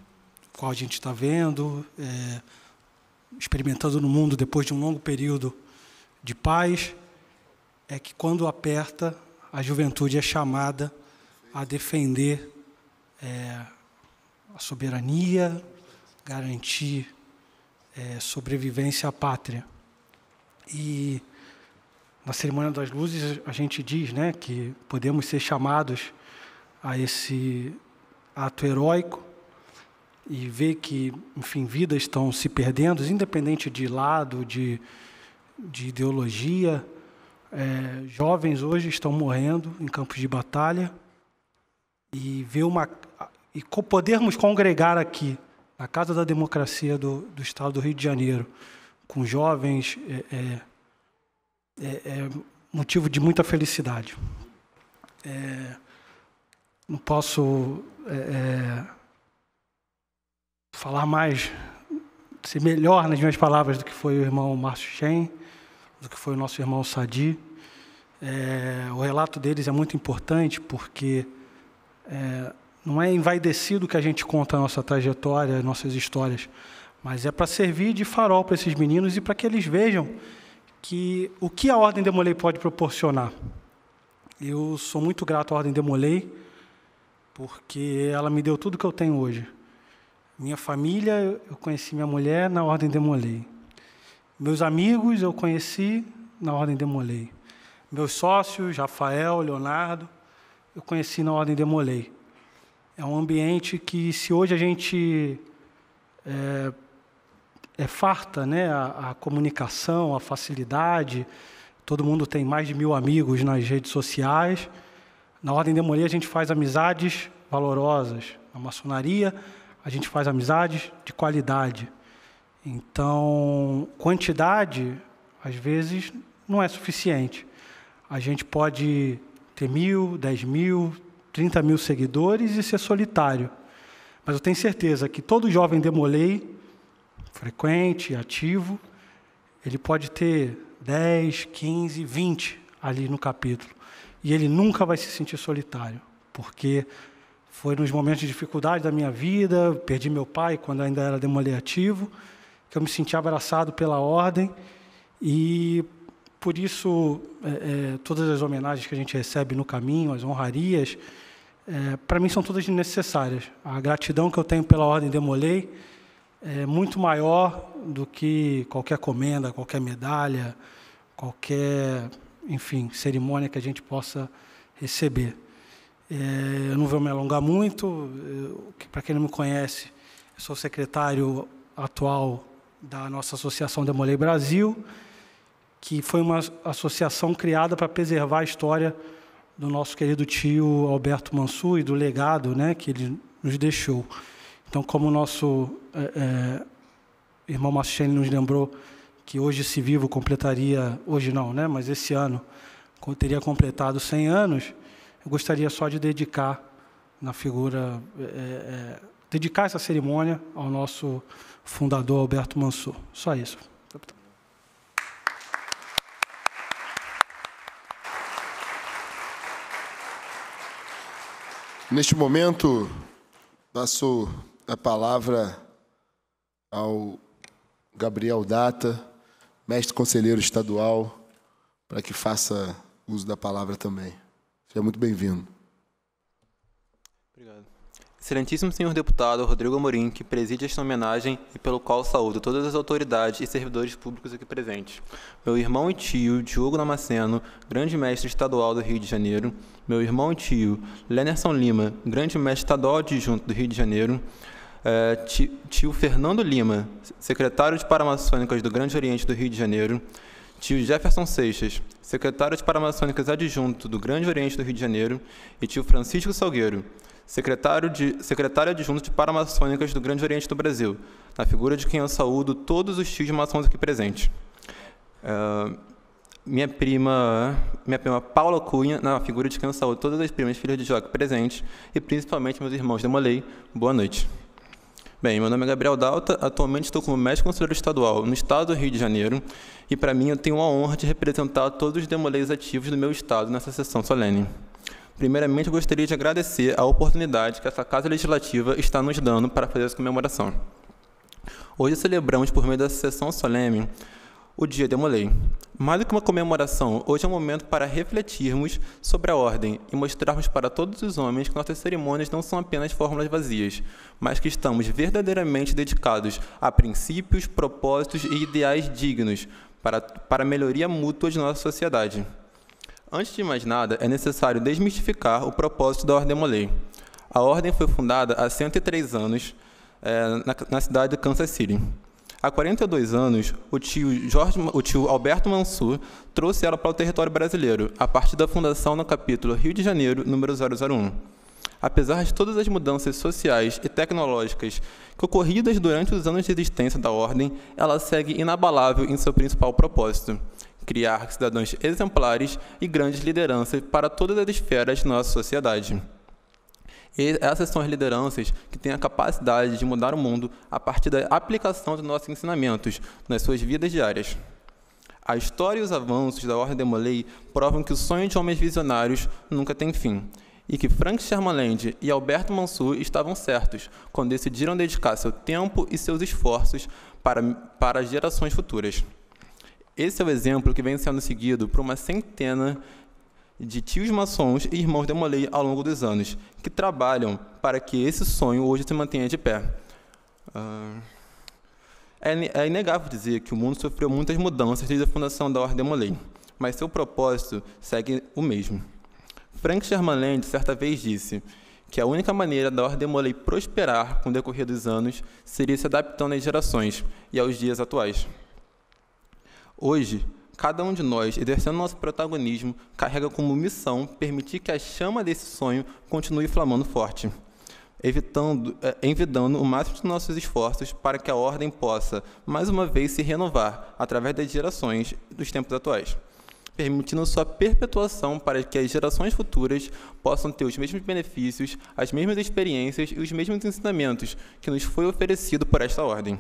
qual a gente está vendo, é, experimentando no mundo depois de um longo período de paz, é que quando aperta, a juventude é chamada a defender é, a soberania, garantir é, sobrevivência à pátria. E na cerimônia das luzes a gente diz, né, que podemos ser chamados a esse ato heróico e ver que, enfim, vidas estão se perdendo, independente de lado, de, de ideologia. É, jovens hoje estão morrendo em campos de batalha e ver uma e podermos congregar aqui na Casa da Democracia do, do Estado do Rio de Janeiro com jovens é, é, é, é motivo de muita felicidade. É, não posso é, é, falar mais, ser melhor nas minhas palavras do que foi o irmão Márcio Chen do que foi o nosso irmão Sadi. o relato deles é muito importante porque é, não é envaidecido que a gente conta a nossa trajetória, as nossas histórias, mas é para servir de farol para esses meninos e para que eles vejam que o que a Ordem Demolei pode proporcionar. Eu sou muito grato à Ordem Demolei, porque ela me deu tudo que eu tenho hoje. Minha família, eu conheci minha mulher na Ordem Demolei. Meus amigos, eu conheci na Ordem Demolei. Meus sócios, Rafael, Leonardo, eu conheci na Ordem Demolei. É um ambiente que, se hoje a gente eh, é, é farta, né, a, a comunicação, a facilidade, todo mundo tem mais de mil amigos nas redes sociais. Na Ordem Demolei a gente faz amizades valorosas. Na maçonaria a gente faz amizades de qualidade. Então, quantidade, às vezes, não é suficiente. A gente pode ter mil, dez mil, trinta mil seguidores e ser solitário. Mas eu tenho certeza que todo jovem demolei, frequente, ativo, ele pode ter 10, 15, 20 ali no capítulo. E ele nunca vai se sentir solitário, porque foi nos momentos de dificuldade da minha vida, perdi meu pai quando ainda era demolei ativo, que eu me senti abraçado pela ordem e por isso, é, é, todas as homenagens que a gente recebe no caminho, as honrarias, é, para mim são todas necessárias. A gratidão que eu tenho pela Ordem Demolei é muito maior do que qualquer comenda, qualquer medalha, qualquer, enfim, cerimônia que a gente possa receber. É, eu não vou me alongar muito. Que, Para quem não me conhece, eu sou secretário atual da nossa Associação Demolei Brasil que foi uma associação criada para preservar a história do nosso querido tio Alberto Mansur e do legado né, que ele nos deixou. Então, como o nosso é, é, irmão Machene nos lembrou que hoje, se vivo, completaria, hoje não, né, mas esse ano, teria completado 100 anos, eu gostaria só de dedicar na figura, é, é, é, dedicar essa cerimônia ao nosso fundador Alberto Mansur. Só isso. Neste momento, passo a palavra ao Gabriel Data, mestre conselheiro estadual, para que faça uso da palavra também. Seja muito bem-vindo. Excelentíssimo senhor deputado Rodrigo Amorim, que preside esta homenagem e pelo qual saúdo todas as autoridades e servidores públicos aqui presentes. Meu irmão e tio Diogo Damasceno, grande mestre estadual do Rio de Janeiro. Meu irmão e tio Lenerson Lima, grande mestre estadual adjunto do Rio de Janeiro. É, tio, tio Fernando Lima, secretário de Paramaçônicas do Grande Oriente do Rio de Janeiro. Tio Jefferson Seixas, secretário de Paramaçônicas adjunto do Grande Oriente do Rio de Janeiro. E tio Francisco Salgueiro secretário de, secretário adjunto de Paramaçônicas do Grande Oriente do Brasil, na figura de quem eu saúdo todos os tios maçons aqui presentes. É, minha prima, minha prima Paula Cunha, na figura de quem eu saúdo todas as primas filhas de Joque presentes, e principalmente meus irmãos Demolei. Molei, boa noite. Bem, meu nome é Gabriel Dalta, atualmente estou como mestre conselheiro estadual no estado do Rio de Janeiro, e para mim eu tenho a honra de representar todos os Demoleis ativos do meu estado nessa sessão solene. Primeiramente, eu gostaria de agradecer a oportunidade que essa Casa Legislativa está nos dando para fazer essa comemoração. Hoje celebramos, por meio da sessão solene, o Dia de Lei. Mais do que uma comemoração, hoje é um momento para refletirmos sobre a ordem e mostrarmos para todos os homens que nossas cerimônias não são apenas fórmulas vazias, mas que estamos verdadeiramente dedicados a princípios, propósitos e ideais dignos para, para a melhoria mútua de nossa sociedade. Antes de mais nada, é necessário desmistificar o propósito da Ordem Molay. A ordem foi fundada há 103 anos é, na, na, cidade de Kansas City. Há 42 anos, o tio, Jorge, o tio Alberto Mansur trouxe ela para o território brasileiro, a partir da fundação no capítulo Rio de Janeiro, número 001. Apesar de todas as mudanças sociais e tecnológicas que ocorridas durante os anos de existência da ordem, ela segue inabalável em seu principal propósito, criar cidadãos exemplares e grandes lideranças para todas as esferas de nossa sociedade. E essas são as lideranças que têm a capacidade de mudar o mundo a partir da aplicação dos nossos ensinamentos nas suas vidas diárias. A história e os avanços da Ordem de Molay provam que o sonho de homens visionários nunca tem fim, e que Frank Sherman e Alberto Mansur estavam certos quando decidiram dedicar seu tempo e seus esforços para, para gerações futuras. Esse é o exemplo que vem sendo seguido por uma centena de tios maçons e irmãos de Molay ao longo dos anos, que trabalham para que esse sonho hoje se mantenha de pé. Ah, é, é inegável dizer que o mundo sofreu muitas mudanças desde a fundação da Ordem Molay, mas seu propósito segue o mesmo. Frank Sherman certa vez disse que a única maneira da Ordem Molay prosperar com o decorrer dos anos seria se adaptando às gerações e aos dias atuais. Hoje, cada um de nós, exercendo nosso protagonismo, carrega como missão permitir que a chama desse sonho continue flamando forte, evitando, é, envidando o máximo de nossos esforços para que a ordem possa, mais uma vez, se renovar através das gerações dos tempos atuais, permitindo sua perpetuação para que as gerações futuras possam ter os mesmos benefícios, as mesmas experiências e os mesmos ensinamentos que nos foi oferecido por esta ordem.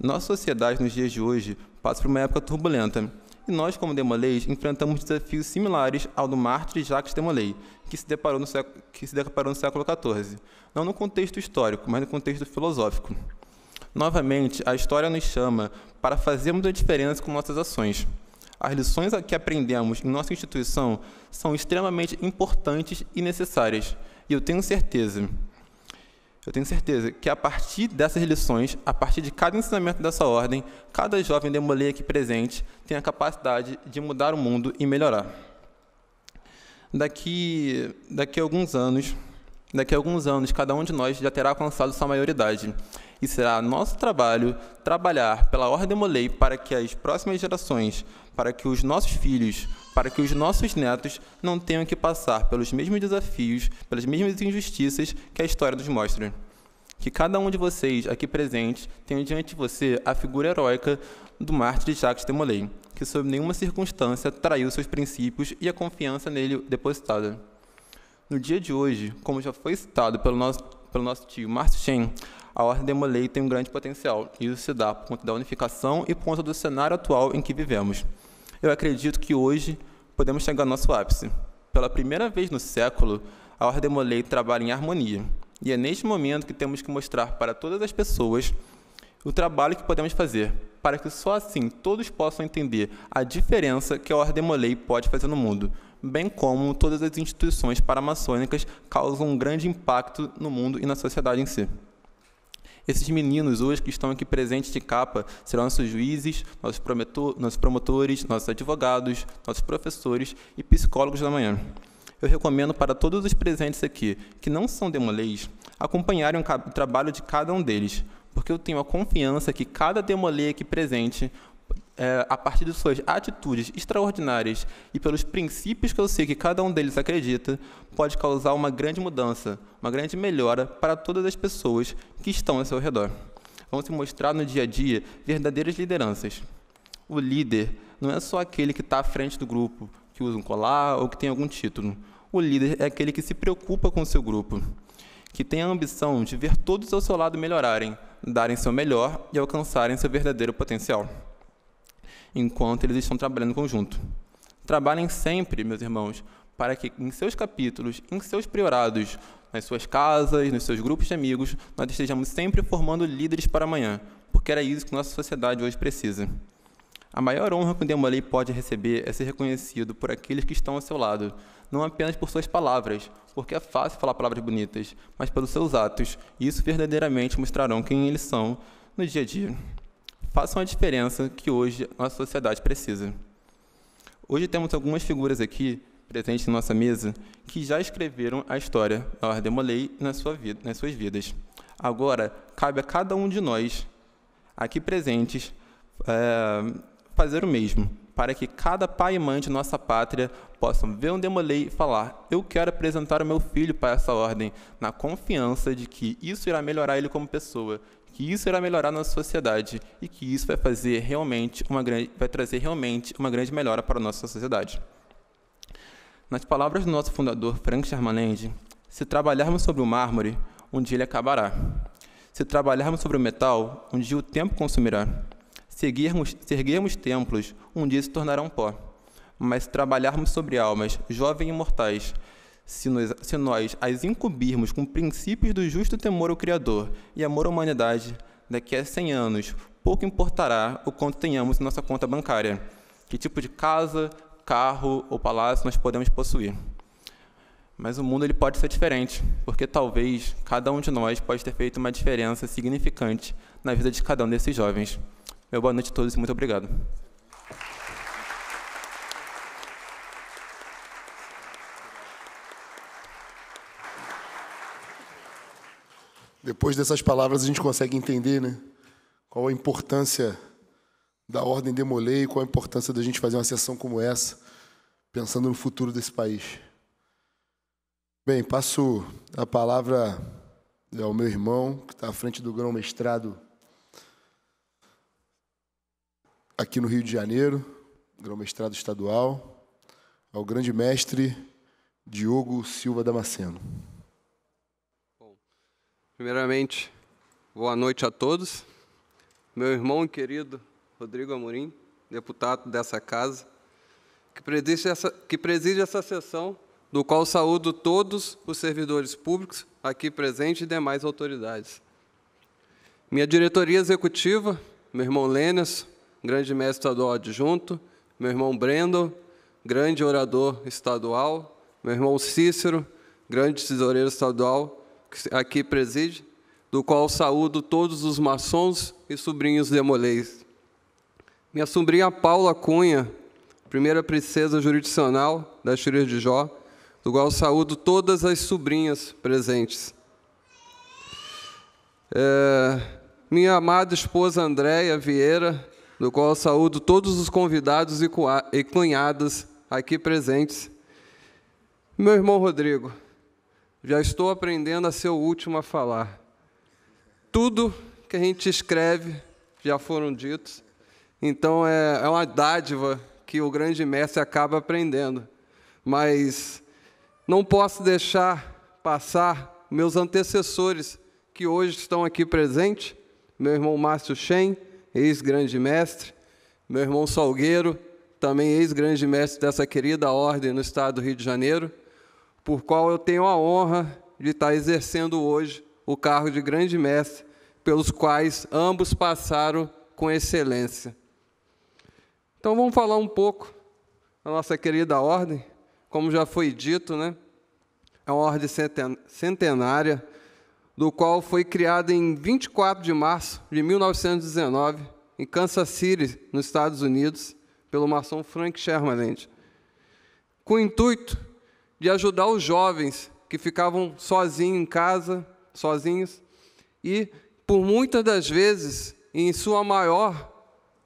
Nossa sociedade nos dias de hoje passa por uma época turbulenta, e nós, como Demolês, enfrentamos desafios similares ao do mártir Jacques Demolay, que se, deparou no século, que se deparou no século XIV, não no contexto histórico, mas no contexto filosófico. Novamente, a história nos chama para fazermos a diferença com nossas ações. As lições que aprendemos em nossa instituição são extremamente importantes e necessárias, e eu tenho certeza eu tenho certeza que a partir dessas lições, a partir de cada ensinamento dessa ordem, cada jovem demolei aqui presente tem a capacidade de mudar o mundo e melhorar. Daqui, daqui a alguns anos, daqui a alguns anos, cada um de nós já terá alcançado sua maioridade e será nosso trabalho trabalhar pela ordem molei para que as próximas gerações, para que os nossos filhos, para que os nossos netos não tenham que passar pelos mesmos desafios, pelas mesmas injustiças que a história nos mostra. Que cada um de vocês aqui presentes tenha diante de você a figura heróica do mártir de Jacques de Molay, que sob nenhuma circunstância traiu seus princípios e a confiança nele depositada. No dia de hoje, como já foi citado pelo nosso, pelo nosso tio Márcio Chen, a Ordem de Molay tem um grande potencial, e isso se dá por conta da unificação e por conta do cenário atual em que vivemos eu acredito que hoje podemos chegar ao nosso ápice. Pela primeira vez no século, a Ordem Molay trabalha em harmonia. E é neste momento que temos que mostrar para todas as pessoas o trabalho que podemos fazer, para que só assim todos possam entender a diferença que a Ordem Molay pode fazer no mundo, bem como todas as instituições paramaçônicas causam um grande impacto no mundo e na sociedade em si. Esses meninos hoje que estão aqui presentes de capa serão nossos juízes, nossos, nossos promotores, nossos advogados, nossos professores e psicólogos da manhã. Eu recomendo para todos os presentes aqui, que não são demolês, acompanharem o trabalho de cada um deles, porque eu tenho a confiança que cada demolê aqui presente é, a partir de suas atitudes extraordinárias e pelos princípios que eu sei que cada um deles acredita, pode causar uma grande mudança, uma grande melhora para todas as pessoas que estão ao seu redor. Vão se mostrar no dia a dia verdadeiras lideranças. O líder não é só aquele que está à frente do grupo, que usa um colar ou que tem algum título. O líder é aquele que se preocupa com o seu grupo, que tem a ambição de ver todos ao seu lado melhorarem, darem seu melhor e alcançarem seu verdadeiro potencial enquanto eles estão trabalhando em conjunto. Trabalhem sempre, meus irmãos, para que em seus capítulos, em seus priorados, nas suas casas, nos seus grupos de amigos, nós estejamos sempre formando líderes para amanhã, porque era isso que nossa sociedade hoje precisa. A maior honra que o Demolei pode receber é ser reconhecido por aqueles que estão ao seu lado, não apenas por suas palavras, porque é fácil falar palavras bonitas, mas pelos seus atos, e isso verdadeiramente mostrarão quem eles são no dia a dia façam a diferença que hoje a sociedade precisa. Hoje temos algumas figuras aqui presentes em nossa mesa que já escreveram a história da Ordem Molei na sua vida, nas suas vidas. Agora, cabe a cada um de nós, aqui presentes, é, fazer o mesmo, para que cada pai e mãe de nossa pátria possam ver um demolei e falar: Eu quero apresentar o meu filho para essa ordem, na confiança de que isso irá melhorar ele como pessoa, que isso irá melhorar a nossa sociedade e que isso vai fazer realmente uma grande, vai trazer realmente uma grande melhora para a nossa sociedade. Nas palavras do nosso fundador Frank Charmaland, se trabalharmos sobre o mármore, um dia ele acabará. Se trabalharmos sobre o metal, um dia o tempo consumirá. Se erguermos, se erguermos templos, um dia se tornarão pó. Mas se trabalharmos sobre almas, jovens e imortais, se nós, se nós as incumbirmos com princípios do justo temor ao Criador e amor à humanidade, daqui a 100 anos, pouco importará o quanto tenhamos em nossa conta bancária, que tipo de casa, carro ou palácio nós podemos possuir. Mas o mundo ele pode ser diferente, porque talvez cada um de nós pode ter feito uma diferença significante na vida de cada um desses jovens. Meu boa noite a todos e muito obrigado. Depois dessas palavras, a gente consegue entender né, qual a importância da ordem Demolei e qual a importância da gente fazer uma sessão como essa, pensando no futuro desse país. Bem, passo a palavra ao meu irmão, que está à frente do grão mestrado aqui no Rio de Janeiro, grão mestrado estadual, ao grande mestre Diogo Silva Damasceno. Primeiramente, boa noite a todos. Meu irmão e querido Rodrigo Amorim, deputado dessa casa, que preside essa, que preside essa sessão, do qual saúdo todos os servidores públicos aqui presentes e demais autoridades. Minha diretoria executiva, meu irmão Lênis, grande mestre estadual adjunto, meu irmão Brendo, grande orador estadual, meu irmão Cícero, grande tesoureiro estadual, aqui preside, do qual saúdo todos os maçons e sobrinhos de Moleis. Minha sobrinha Paula Cunha, primeira princesa jurisdicional das filhas de Jó, do qual saúdo todas as sobrinhas presentes. É, minha amada esposa Andréia Vieira, do qual saúdo todos os convidados e cunhadas aqui presentes. Meu irmão Rodrigo, já estou aprendendo a ser o último a falar. Tudo que a gente escreve já foram ditos. Então é, é uma dádiva que o grande mestre acaba aprendendo. Mas não posso deixar passar meus antecessores que hoje estão aqui presentes, meu irmão Márcio Shen, ex-grande mestre, meu irmão Salgueiro, também ex-grande mestre dessa querida ordem no estado do Rio de Janeiro, por qual eu tenho a honra de estar exercendo hoje o cargo de grande mestre, pelos quais ambos passaram com excelência. Então vamos falar um pouco da nossa querida ordem, como já foi dito, né? É uma ordem centenária, do qual foi criada em 24 de março de 1919, em Kansas City, nos Estados Unidos, pelo maçom Frank Sherman, com o intuito de ajudar os jovens que ficavam sozinhos em casa, sozinhos, e por muitas das vezes, em sua maior,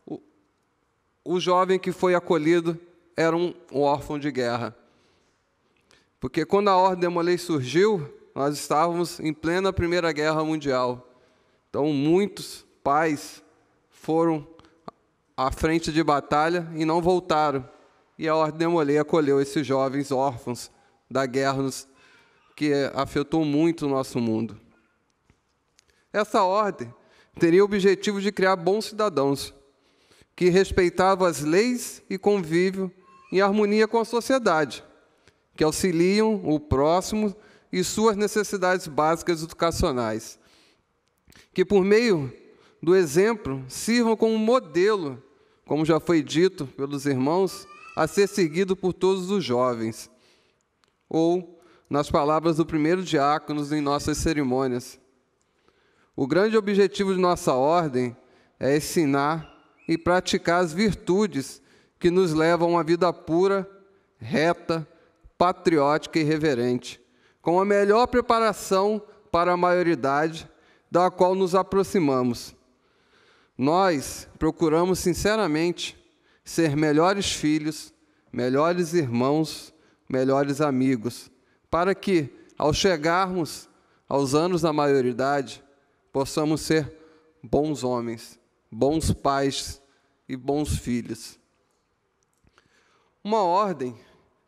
o, o jovem que foi acolhido era um, um órfão de guerra. Porque quando a ordem demolei surgiu, nós estávamos em plena Primeira Guerra Mundial. Então, muitos pais foram à frente de batalha e não voltaram. E a Ordem Demolei acolheu esses jovens órfãos da guerra que afetou muito o nosso mundo. Essa ordem teria o objetivo de criar bons cidadãos que respeitavam as leis e convívio em harmonia com a sociedade, que auxiliam o próximo e suas necessidades básicas educacionais, que por meio do exemplo sirvam como modelo, como já foi dito pelos irmãos, a ser seguido por todos os jovens ou nas palavras do primeiro diácono em nossas cerimônias. O grande objetivo de nossa ordem é ensinar e praticar as virtudes que nos levam a uma vida pura, reta, patriótica e reverente, com a melhor preparação para a maioridade da qual nos aproximamos. Nós procuramos sinceramente ser melhores filhos, melhores irmãos, melhores amigos, para que, ao chegarmos aos anos da maioridade, possamos ser bons homens, bons pais e bons filhos. Uma ordem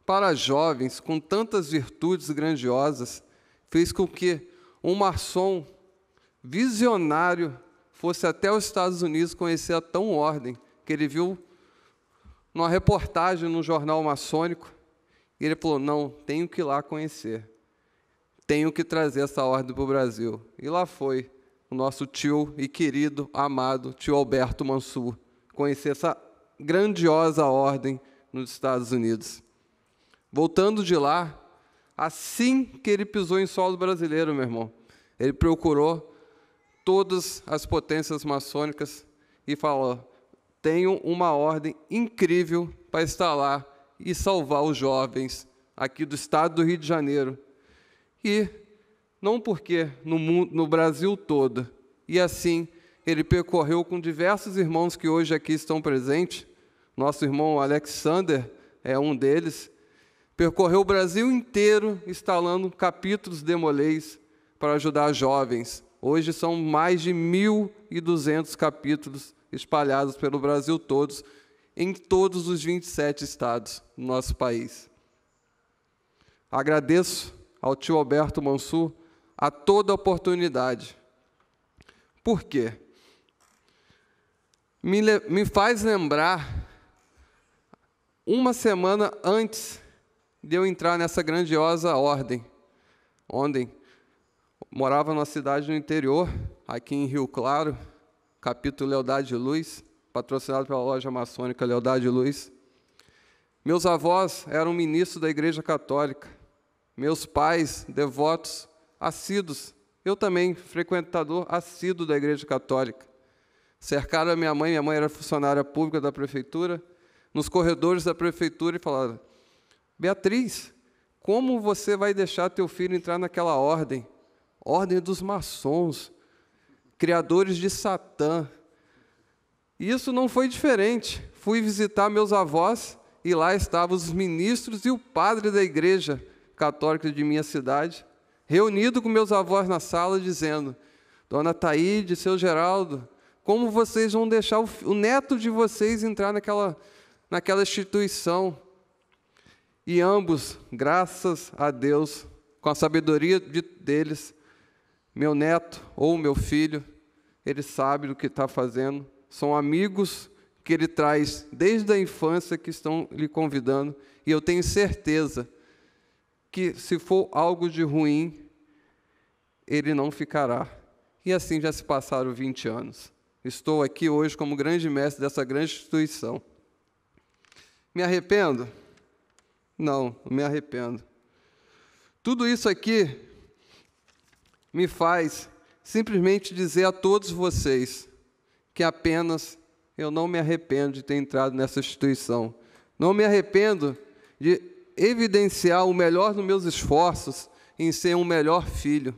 para jovens com tantas virtudes grandiosas fez com que um maçom visionário fosse até os Estados Unidos conhecer a tão ordem que ele viu numa reportagem num jornal maçônico e ele falou: não, tenho que ir lá conhecer. Tenho que trazer essa ordem para o Brasil. E lá foi o nosso tio e querido, amado, tio Alberto Mansur, conhecer essa grandiosa ordem nos Estados Unidos. Voltando de lá, assim que ele pisou em solo brasileiro, meu irmão, ele procurou todas as potências maçônicas e falou: tenho uma ordem incrível para instalar e salvar os jovens aqui do estado do Rio de Janeiro. E não porque no, mundo, no Brasil todo. E assim ele percorreu com diversos irmãos que hoje aqui estão presentes. Nosso irmão Alexander é um deles. Percorreu o Brasil inteiro instalando capítulos Demoleis para ajudar jovens. Hoje são mais de 1.200 capítulos espalhados pelo Brasil todos em todos os 27 estados do nosso país. Agradeço ao tio Alberto Mansur a toda a oportunidade. Por quê? Me, me faz lembrar uma semana antes de eu entrar nessa grandiosa ordem. Ontem, morava numa cidade no interior, aqui em Rio Claro, capítulo Lealdade e Luz patrocinado pela loja maçônica Lealdade e Luz. Meus avós eram ministros da Igreja Católica, meus pais, devotos, assíduos, eu também, frequentador assíduo da Igreja Católica. Cercaram a minha mãe, minha mãe era funcionária pública da prefeitura, nos corredores da prefeitura e falaram: Beatriz, como você vai deixar teu filho entrar naquela ordem? Ordem dos maçons, criadores de Satã, e isso não foi diferente. Fui visitar meus avós e lá estavam os ministros e o padre da igreja católica de minha cidade, reunido com meus avós na sala, dizendo: Dona Taíde, seu Geraldo, como vocês vão deixar o, o neto de vocês entrar naquela, naquela instituição? E ambos, graças a Deus, com a sabedoria de, deles, meu neto ou meu filho, ele sabe o que está fazendo são amigos que ele traz desde a infância que estão lhe convidando, e eu tenho certeza que se for algo de ruim, ele não ficará. E assim já se passaram 20 anos. Estou aqui hoje como grande mestre dessa grande instituição. Me arrependo? Não, não me arrependo. Tudo isso aqui me faz simplesmente dizer a todos vocês que apenas eu não me arrependo de ter entrado nessa instituição. Não me arrependo de evidenciar o melhor nos meus esforços em ser um melhor filho.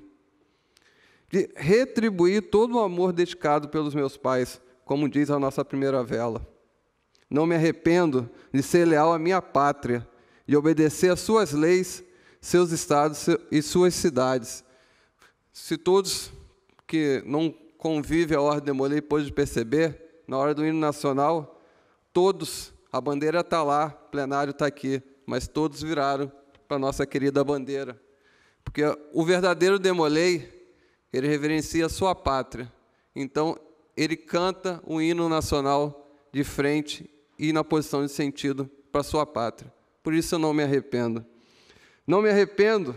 De retribuir todo o amor dedicado pelos meus pais, como diz a nossa primeira vela. Não me arrependo de ser leal à minha pátria, de obedecer às suas leis, seus estados e suas cidades. Se todos que não convive a ordem Demolei pôde perceber, na hora do hino nacional, todos, a bandeira está lá, o plenário está aqui, mas todos viraram para a nossa querida bandeira. Porque o verdadeiro Demolei, ele reverencia a sua pátria. Então, ele canta o hino nacional de frente e na posição de sentido para sua pátria. Por isso eu não me arrependo. Não me arrependo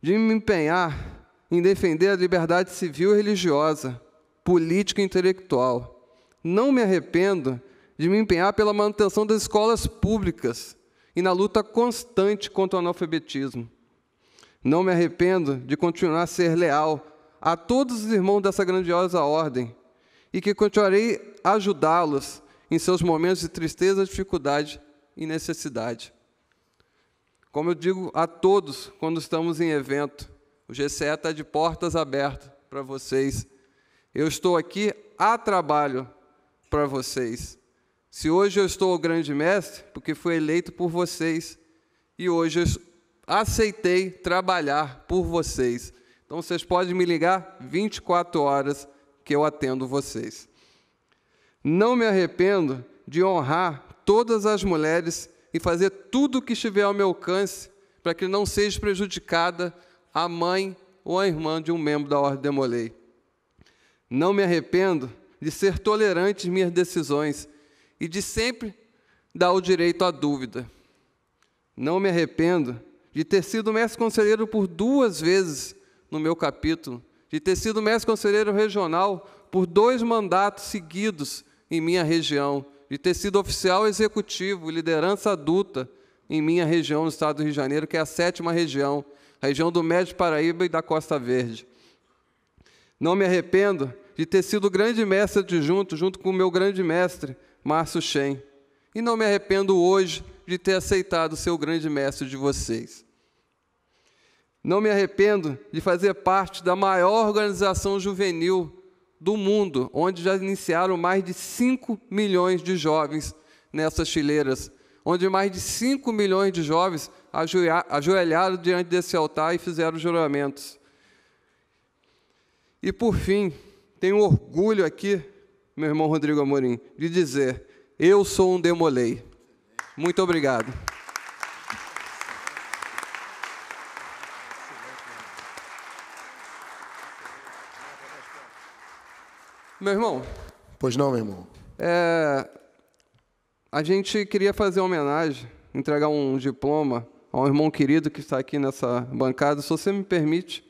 de me empenhar em defender a liberdade civil e religiosa, política e intelectual. Não me arrependo de me empenhar pela manutenção das escolas públicas e na luta constante contra o analfabetismo. Não me arrependo de continuar a ser leal a todos os irmãos dessa grandiosa ordem e que continuarei a ajudá-los em seus momentos de tristeza, dificuldade e necessidade. Como eu digo a todos quando estamos em evento, o GCE está de portas abertas para vocês. Eu estou aqui a trabalho para vocês. Se hoje eu estou o grande mestre, porque fui eleito por vocês, e hoje eu aceitei trabalhar por vocês. Então vocês podem me ligar 24 horas que eu atendo vocês. Não me arrependo de honrar todas as mulheres e fazer tudo o que estiver ao meu alcance para que não seja prejudicada a mãe ou a irmã de um membro da ordem demolei. Não me arrependo de ser tolerante em minhas decisões e de sempre dar o direito à dúvida. Não me arrependo de ter sido mestre conselheiro por duas vezes no meu capítulo, de ter sido mestre conselheiro regional por dois mandatos seguidos em minha região, de ter sido oficial executivo e liderança adulta em minha região, no estado do Rio de Janeiro, que é a sétima região, região do Médio Paraíba e da Costa Verde. Não me arrependo de ter sido grande mestre junto, junto com o meu grande mestre, Márcio Shen. E não me arrependo hoje de ter aceitado ser o grande mestre de vocês. Não me arrependo de fazer parte da maior organização juvenil do mundo, onde já iniciaram mais de 5 milhões de jovens nessas fileiras, onde mais de 5 milhões de jovens ajoelharam diante desse altar e fizeram juramentos. E por fim, tenho orgulho aqui, meu irmão Rodrigo Amorim, de dizer: eu sou um demolei. Muito obrigado. Meu irmão. Pois não, meu irmão. É, a gente queria fazer uma homenagem, entregar um diploma ao irmão querido que está aqui nessa bancada, se você me permite.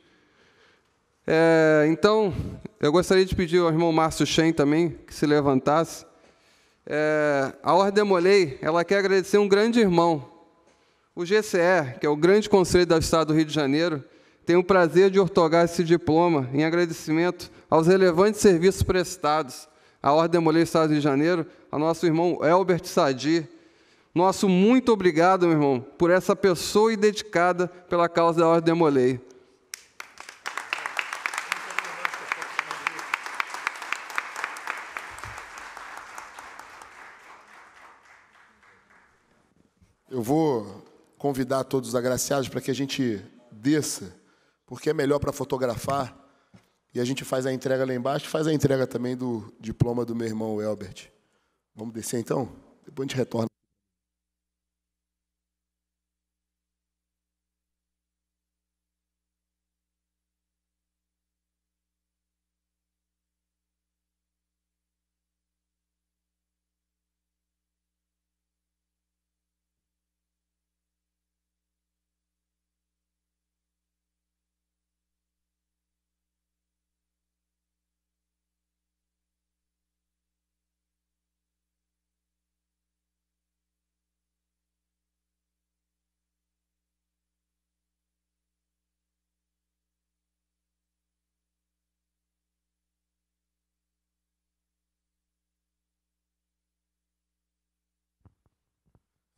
É, então, eu gostaria de pedir ao irmão Márcio Shen também que se levantasse. É, a Ordem Molei, ela quer agradecer um grande irmão, o GCE, que é o Grande Conselho do Estado do Rio de Janeiro, tem o prazer de ortogar esse diploma em agradecimento aos relevantes serviços prestados à Ordem Molei do Estado do Rio de Janeiro, ao nosso irmão Elbert Sadi, nosso muito obrigado, meu irmão, por essa pessoa e dedicada pela causa da Ordem Molei. Eu vou convidar todos os agraciados para que a gente desça, porque é melhor para fotografar. E a gente faz a entrega lá embaixo, faz a entrega também do diploma do meu irmão Elbert. Vamos descer então? Depois a gente retorna.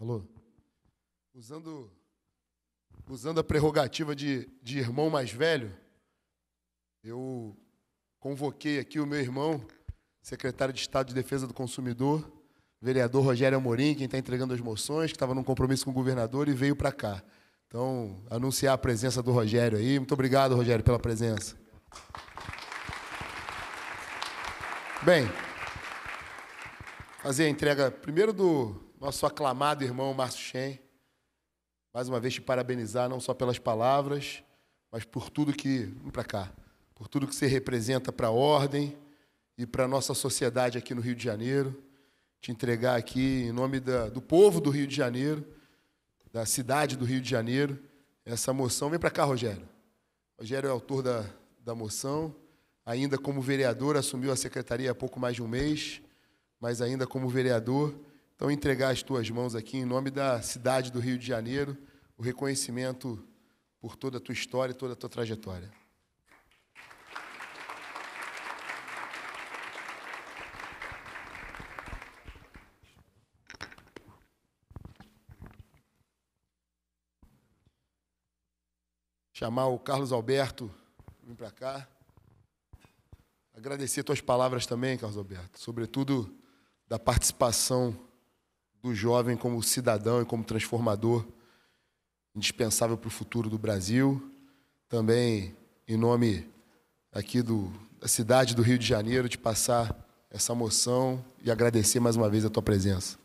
Alô? Usando, usando a prerrogativa de, de irmão mais velho, eu convoquei aqui o meu irmão, secretário de Estado de Defesa do Consumidor, vereador Rogério Amorim, quem está entregando as moções, que estava num compromisso com o governador e veio para cá. Então, anunciar a presença do Rogério aí. Muito obrigado, Rogério, pela presença. Bem, fazer a entrega primeiro do nosso aclamado irmão Márcio Chen, mais uma vez te parabenizar, não só pelas palavras, mas por tudo que. para cá. Por tudo que você representa para a ordem e para a nossa sociedade aqui no Rio de Janeiro. Te entregar aqui, em nome da, do povo do Rio de Janeiro, da cidade do Rio de Janeiro, essa moção. Vem para cá, Rogério. Rogério é autor da, da moção. Ainda como vereador, assumiu a secretaria há pouco mais de um mês, mas ainda como vereador então, entregar as tuas mãos aqui em nome da cidade do Rio de Janeiro, o reconhecimento por toda a tua história e toda a tua trajetória. Chamar o Carlos Alberto, vem para cá. Agradecer tuas palavras também, Carlos Alberto, sobretudo da participação do jovem como cidadão e como transformador indispensável para o futuro do Brasil. Também em nome aqui do, da cidade do Rio de Janeiro, de passar essa moção e agradecer mais uma vez a tua presença.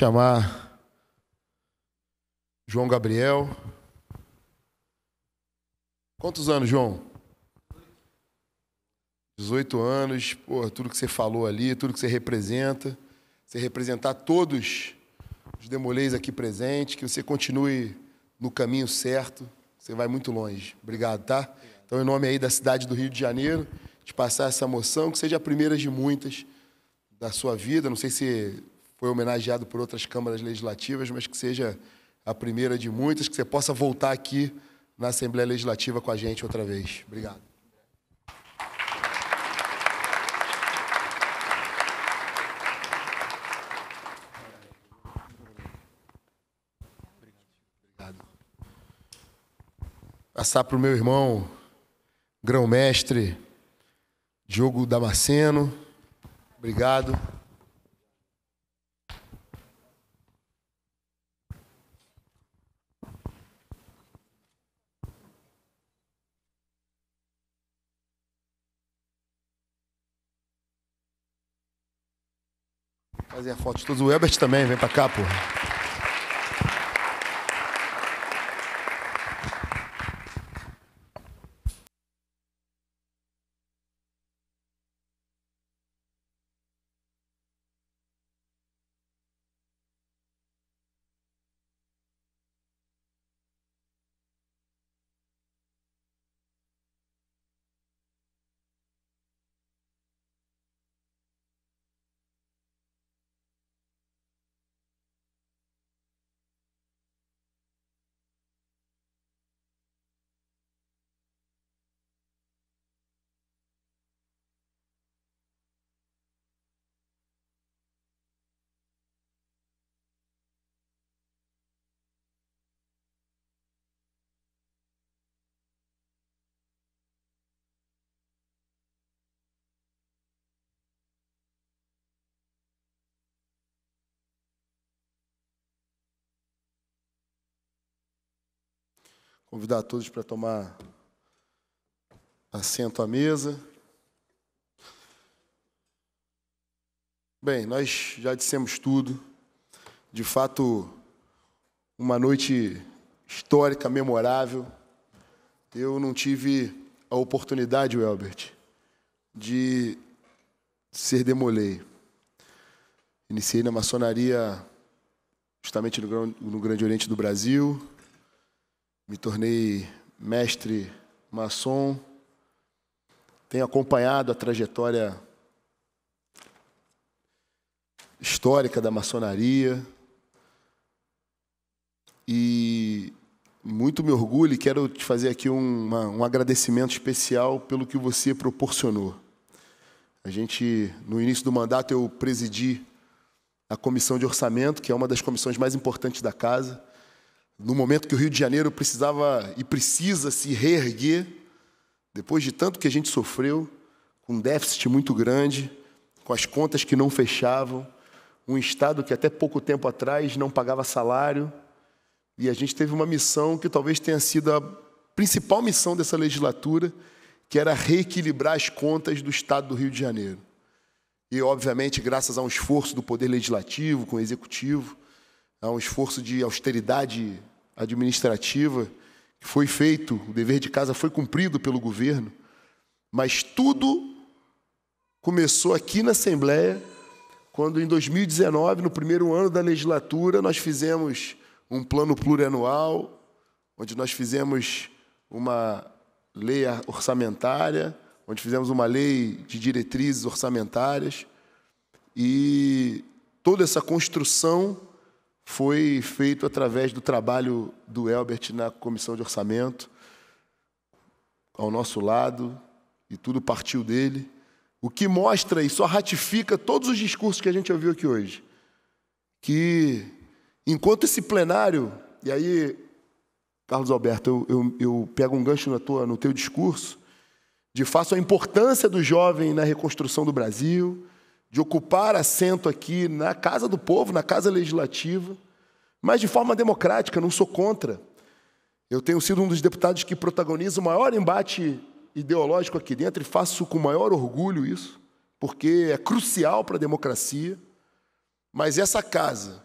chamar João Gabriel. Quantos anos, João? 18 anos, pô, tudo que você falou ali, tudo que você representa, você representar todos os demolês aqui presentes, que você continue no caminho certo, você vai muito longe. Obrigado, tá? Então, em nome aí da cidade do Rio de Janeiro, de passar essa moção que seja a primeira de muitas da sua vida, não sei se foi homenageado por outras câmaras legislativas, mas que seja a primeira de muitas, que você possa voltar aqui na Assembleia Legislativa com a gente outra vez. Obrigado. passar para o meu irmão, grão-mestre Diogo Damasceno. Obrigado. Fazer a foto de todos. O Elbert também, vem pra cá, porra. Convidar todos para tomar assento à mesa. Bem, nós já dissemos tudo. De fato, uma noite histórica, memorável. Eu não tive a oportunidade, Welbert, de ser demolei. Iniciei na maçonaria justamente no, no Grande Oriente do Brasil, me tornei mestre maçom, tenho acompanhado a trajetória histórica da maçonaria e muito me orgulho e quero te fazer aqui um, uma, um agradecimento especial pelo que você proporcionou. A gente, no início do mandato, eu presidi a comissão de orçamento, que é uma das comissões mais importantes da casa no momento que o Rio de Janeiro precisava e precisa se reerguer, depois de tanto que a gente sofreu, com um déficit muito grande, com as contas que não fechavam, um Estado que até pouco tempo atrás não pagava salário, e a gente teve uma missão que talvez tenha sido a principal missão dessa legislatura, que era reequilibrar as contas do Estado do Rio de Janeiro. E, obviamente, graças a um esforço do Poder Legislativo com o Executivo, a um esforço de austeridade administrativa, que foi feito, o dever de casa foi cumprido pelo governo, mas tudo começou aqui na Assembleia, quando em 2019, no primeiro ano da legislatura, nós fizemos um plano plurianual, onde nós fizemos uma lei orçamentária, onde fizemos uma lei de diretrizes orçamentárias e toda essa construção foi feito através do trabalho do Elbert na comissão de orçamento, ao nosso lado, e tudo partiu dele. O que mostra e só ratifica todos os discursos que a gente ouviu aqui hoje. Que enquanto esse plenário, e aí, Carlos Alberto, eu, eu, eu pego um gancho na tua, no teu discurso, de faço a importância do jovem na reconstrução do Brasil, de ocupar assento aqui na casa do povo, na casa legislativa, mas de forma democrática, não sou contra. Eu tenho sido um dos deputados que protagoniza o maior embate ideológico aqui dentro e faço com maior orgulho isso, porque é crucial para a democracia. Mas essa casa,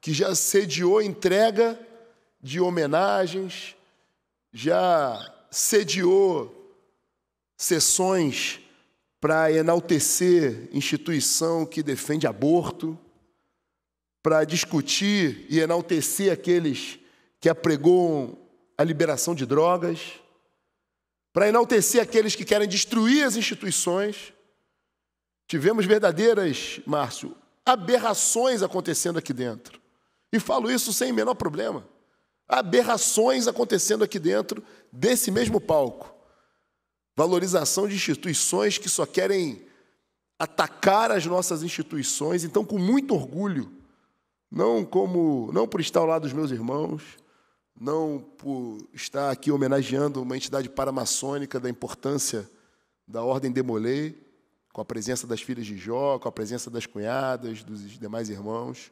que já sediou entrega de homenagens, já sediou sessões para enaltecer instituição que defende aborto, para discutir e enaltecer aqueles que apregoam a liberação de drogas, para enaltecer aqueles que querem destruir as instituições. Tivemos verdadeiras, Márcio, aberrações acontecendo aqui dentro. E falo isso sem o menor problema. Aberrações acontecendo aqui dentro desse mesmo palco valorização de instituições que só querem atacar as nossas instituições. Então, com muito orgulho, não como não por estar ao lado dos meus irmãos, não por estar aqui homenageando uma entidade paramaçônica da importância da Ordem de com a presença das filhas de Jó, com a presença das cunhadas, dos demais irmãos,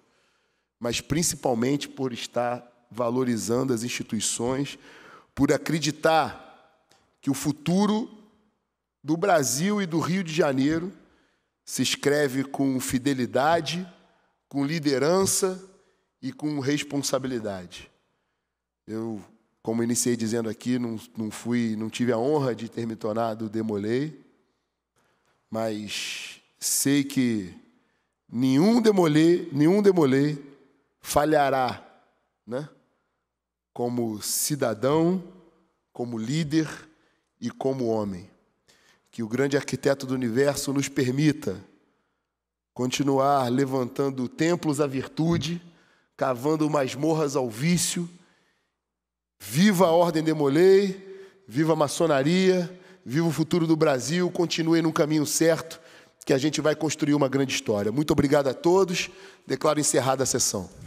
mas principalmente por estar valorizando as instituições, por acreditar que o futuro do Brasil e do Rio de Janeiro se escreve com fidelidade, com liderança e com responsabilidade. Eu, como iniciei dizendo aqui, não, não fui, não tive a honra de ter me tornado demolei, mas sei que nenhum demolei, nenhum demolei falhará, né? Como cidadão, como líder e como homem que o grande arquiteto do universo nos permita continuar levantando templos à virtude, cavando masmorras ao vício. Viva a ordem de Molay, viva a maçonaria, viva o futuro do Brasil, continue no caminho certo, que a gente vai construir uma grande história. Muito obrigado a todos, declaro encerrada a sessão.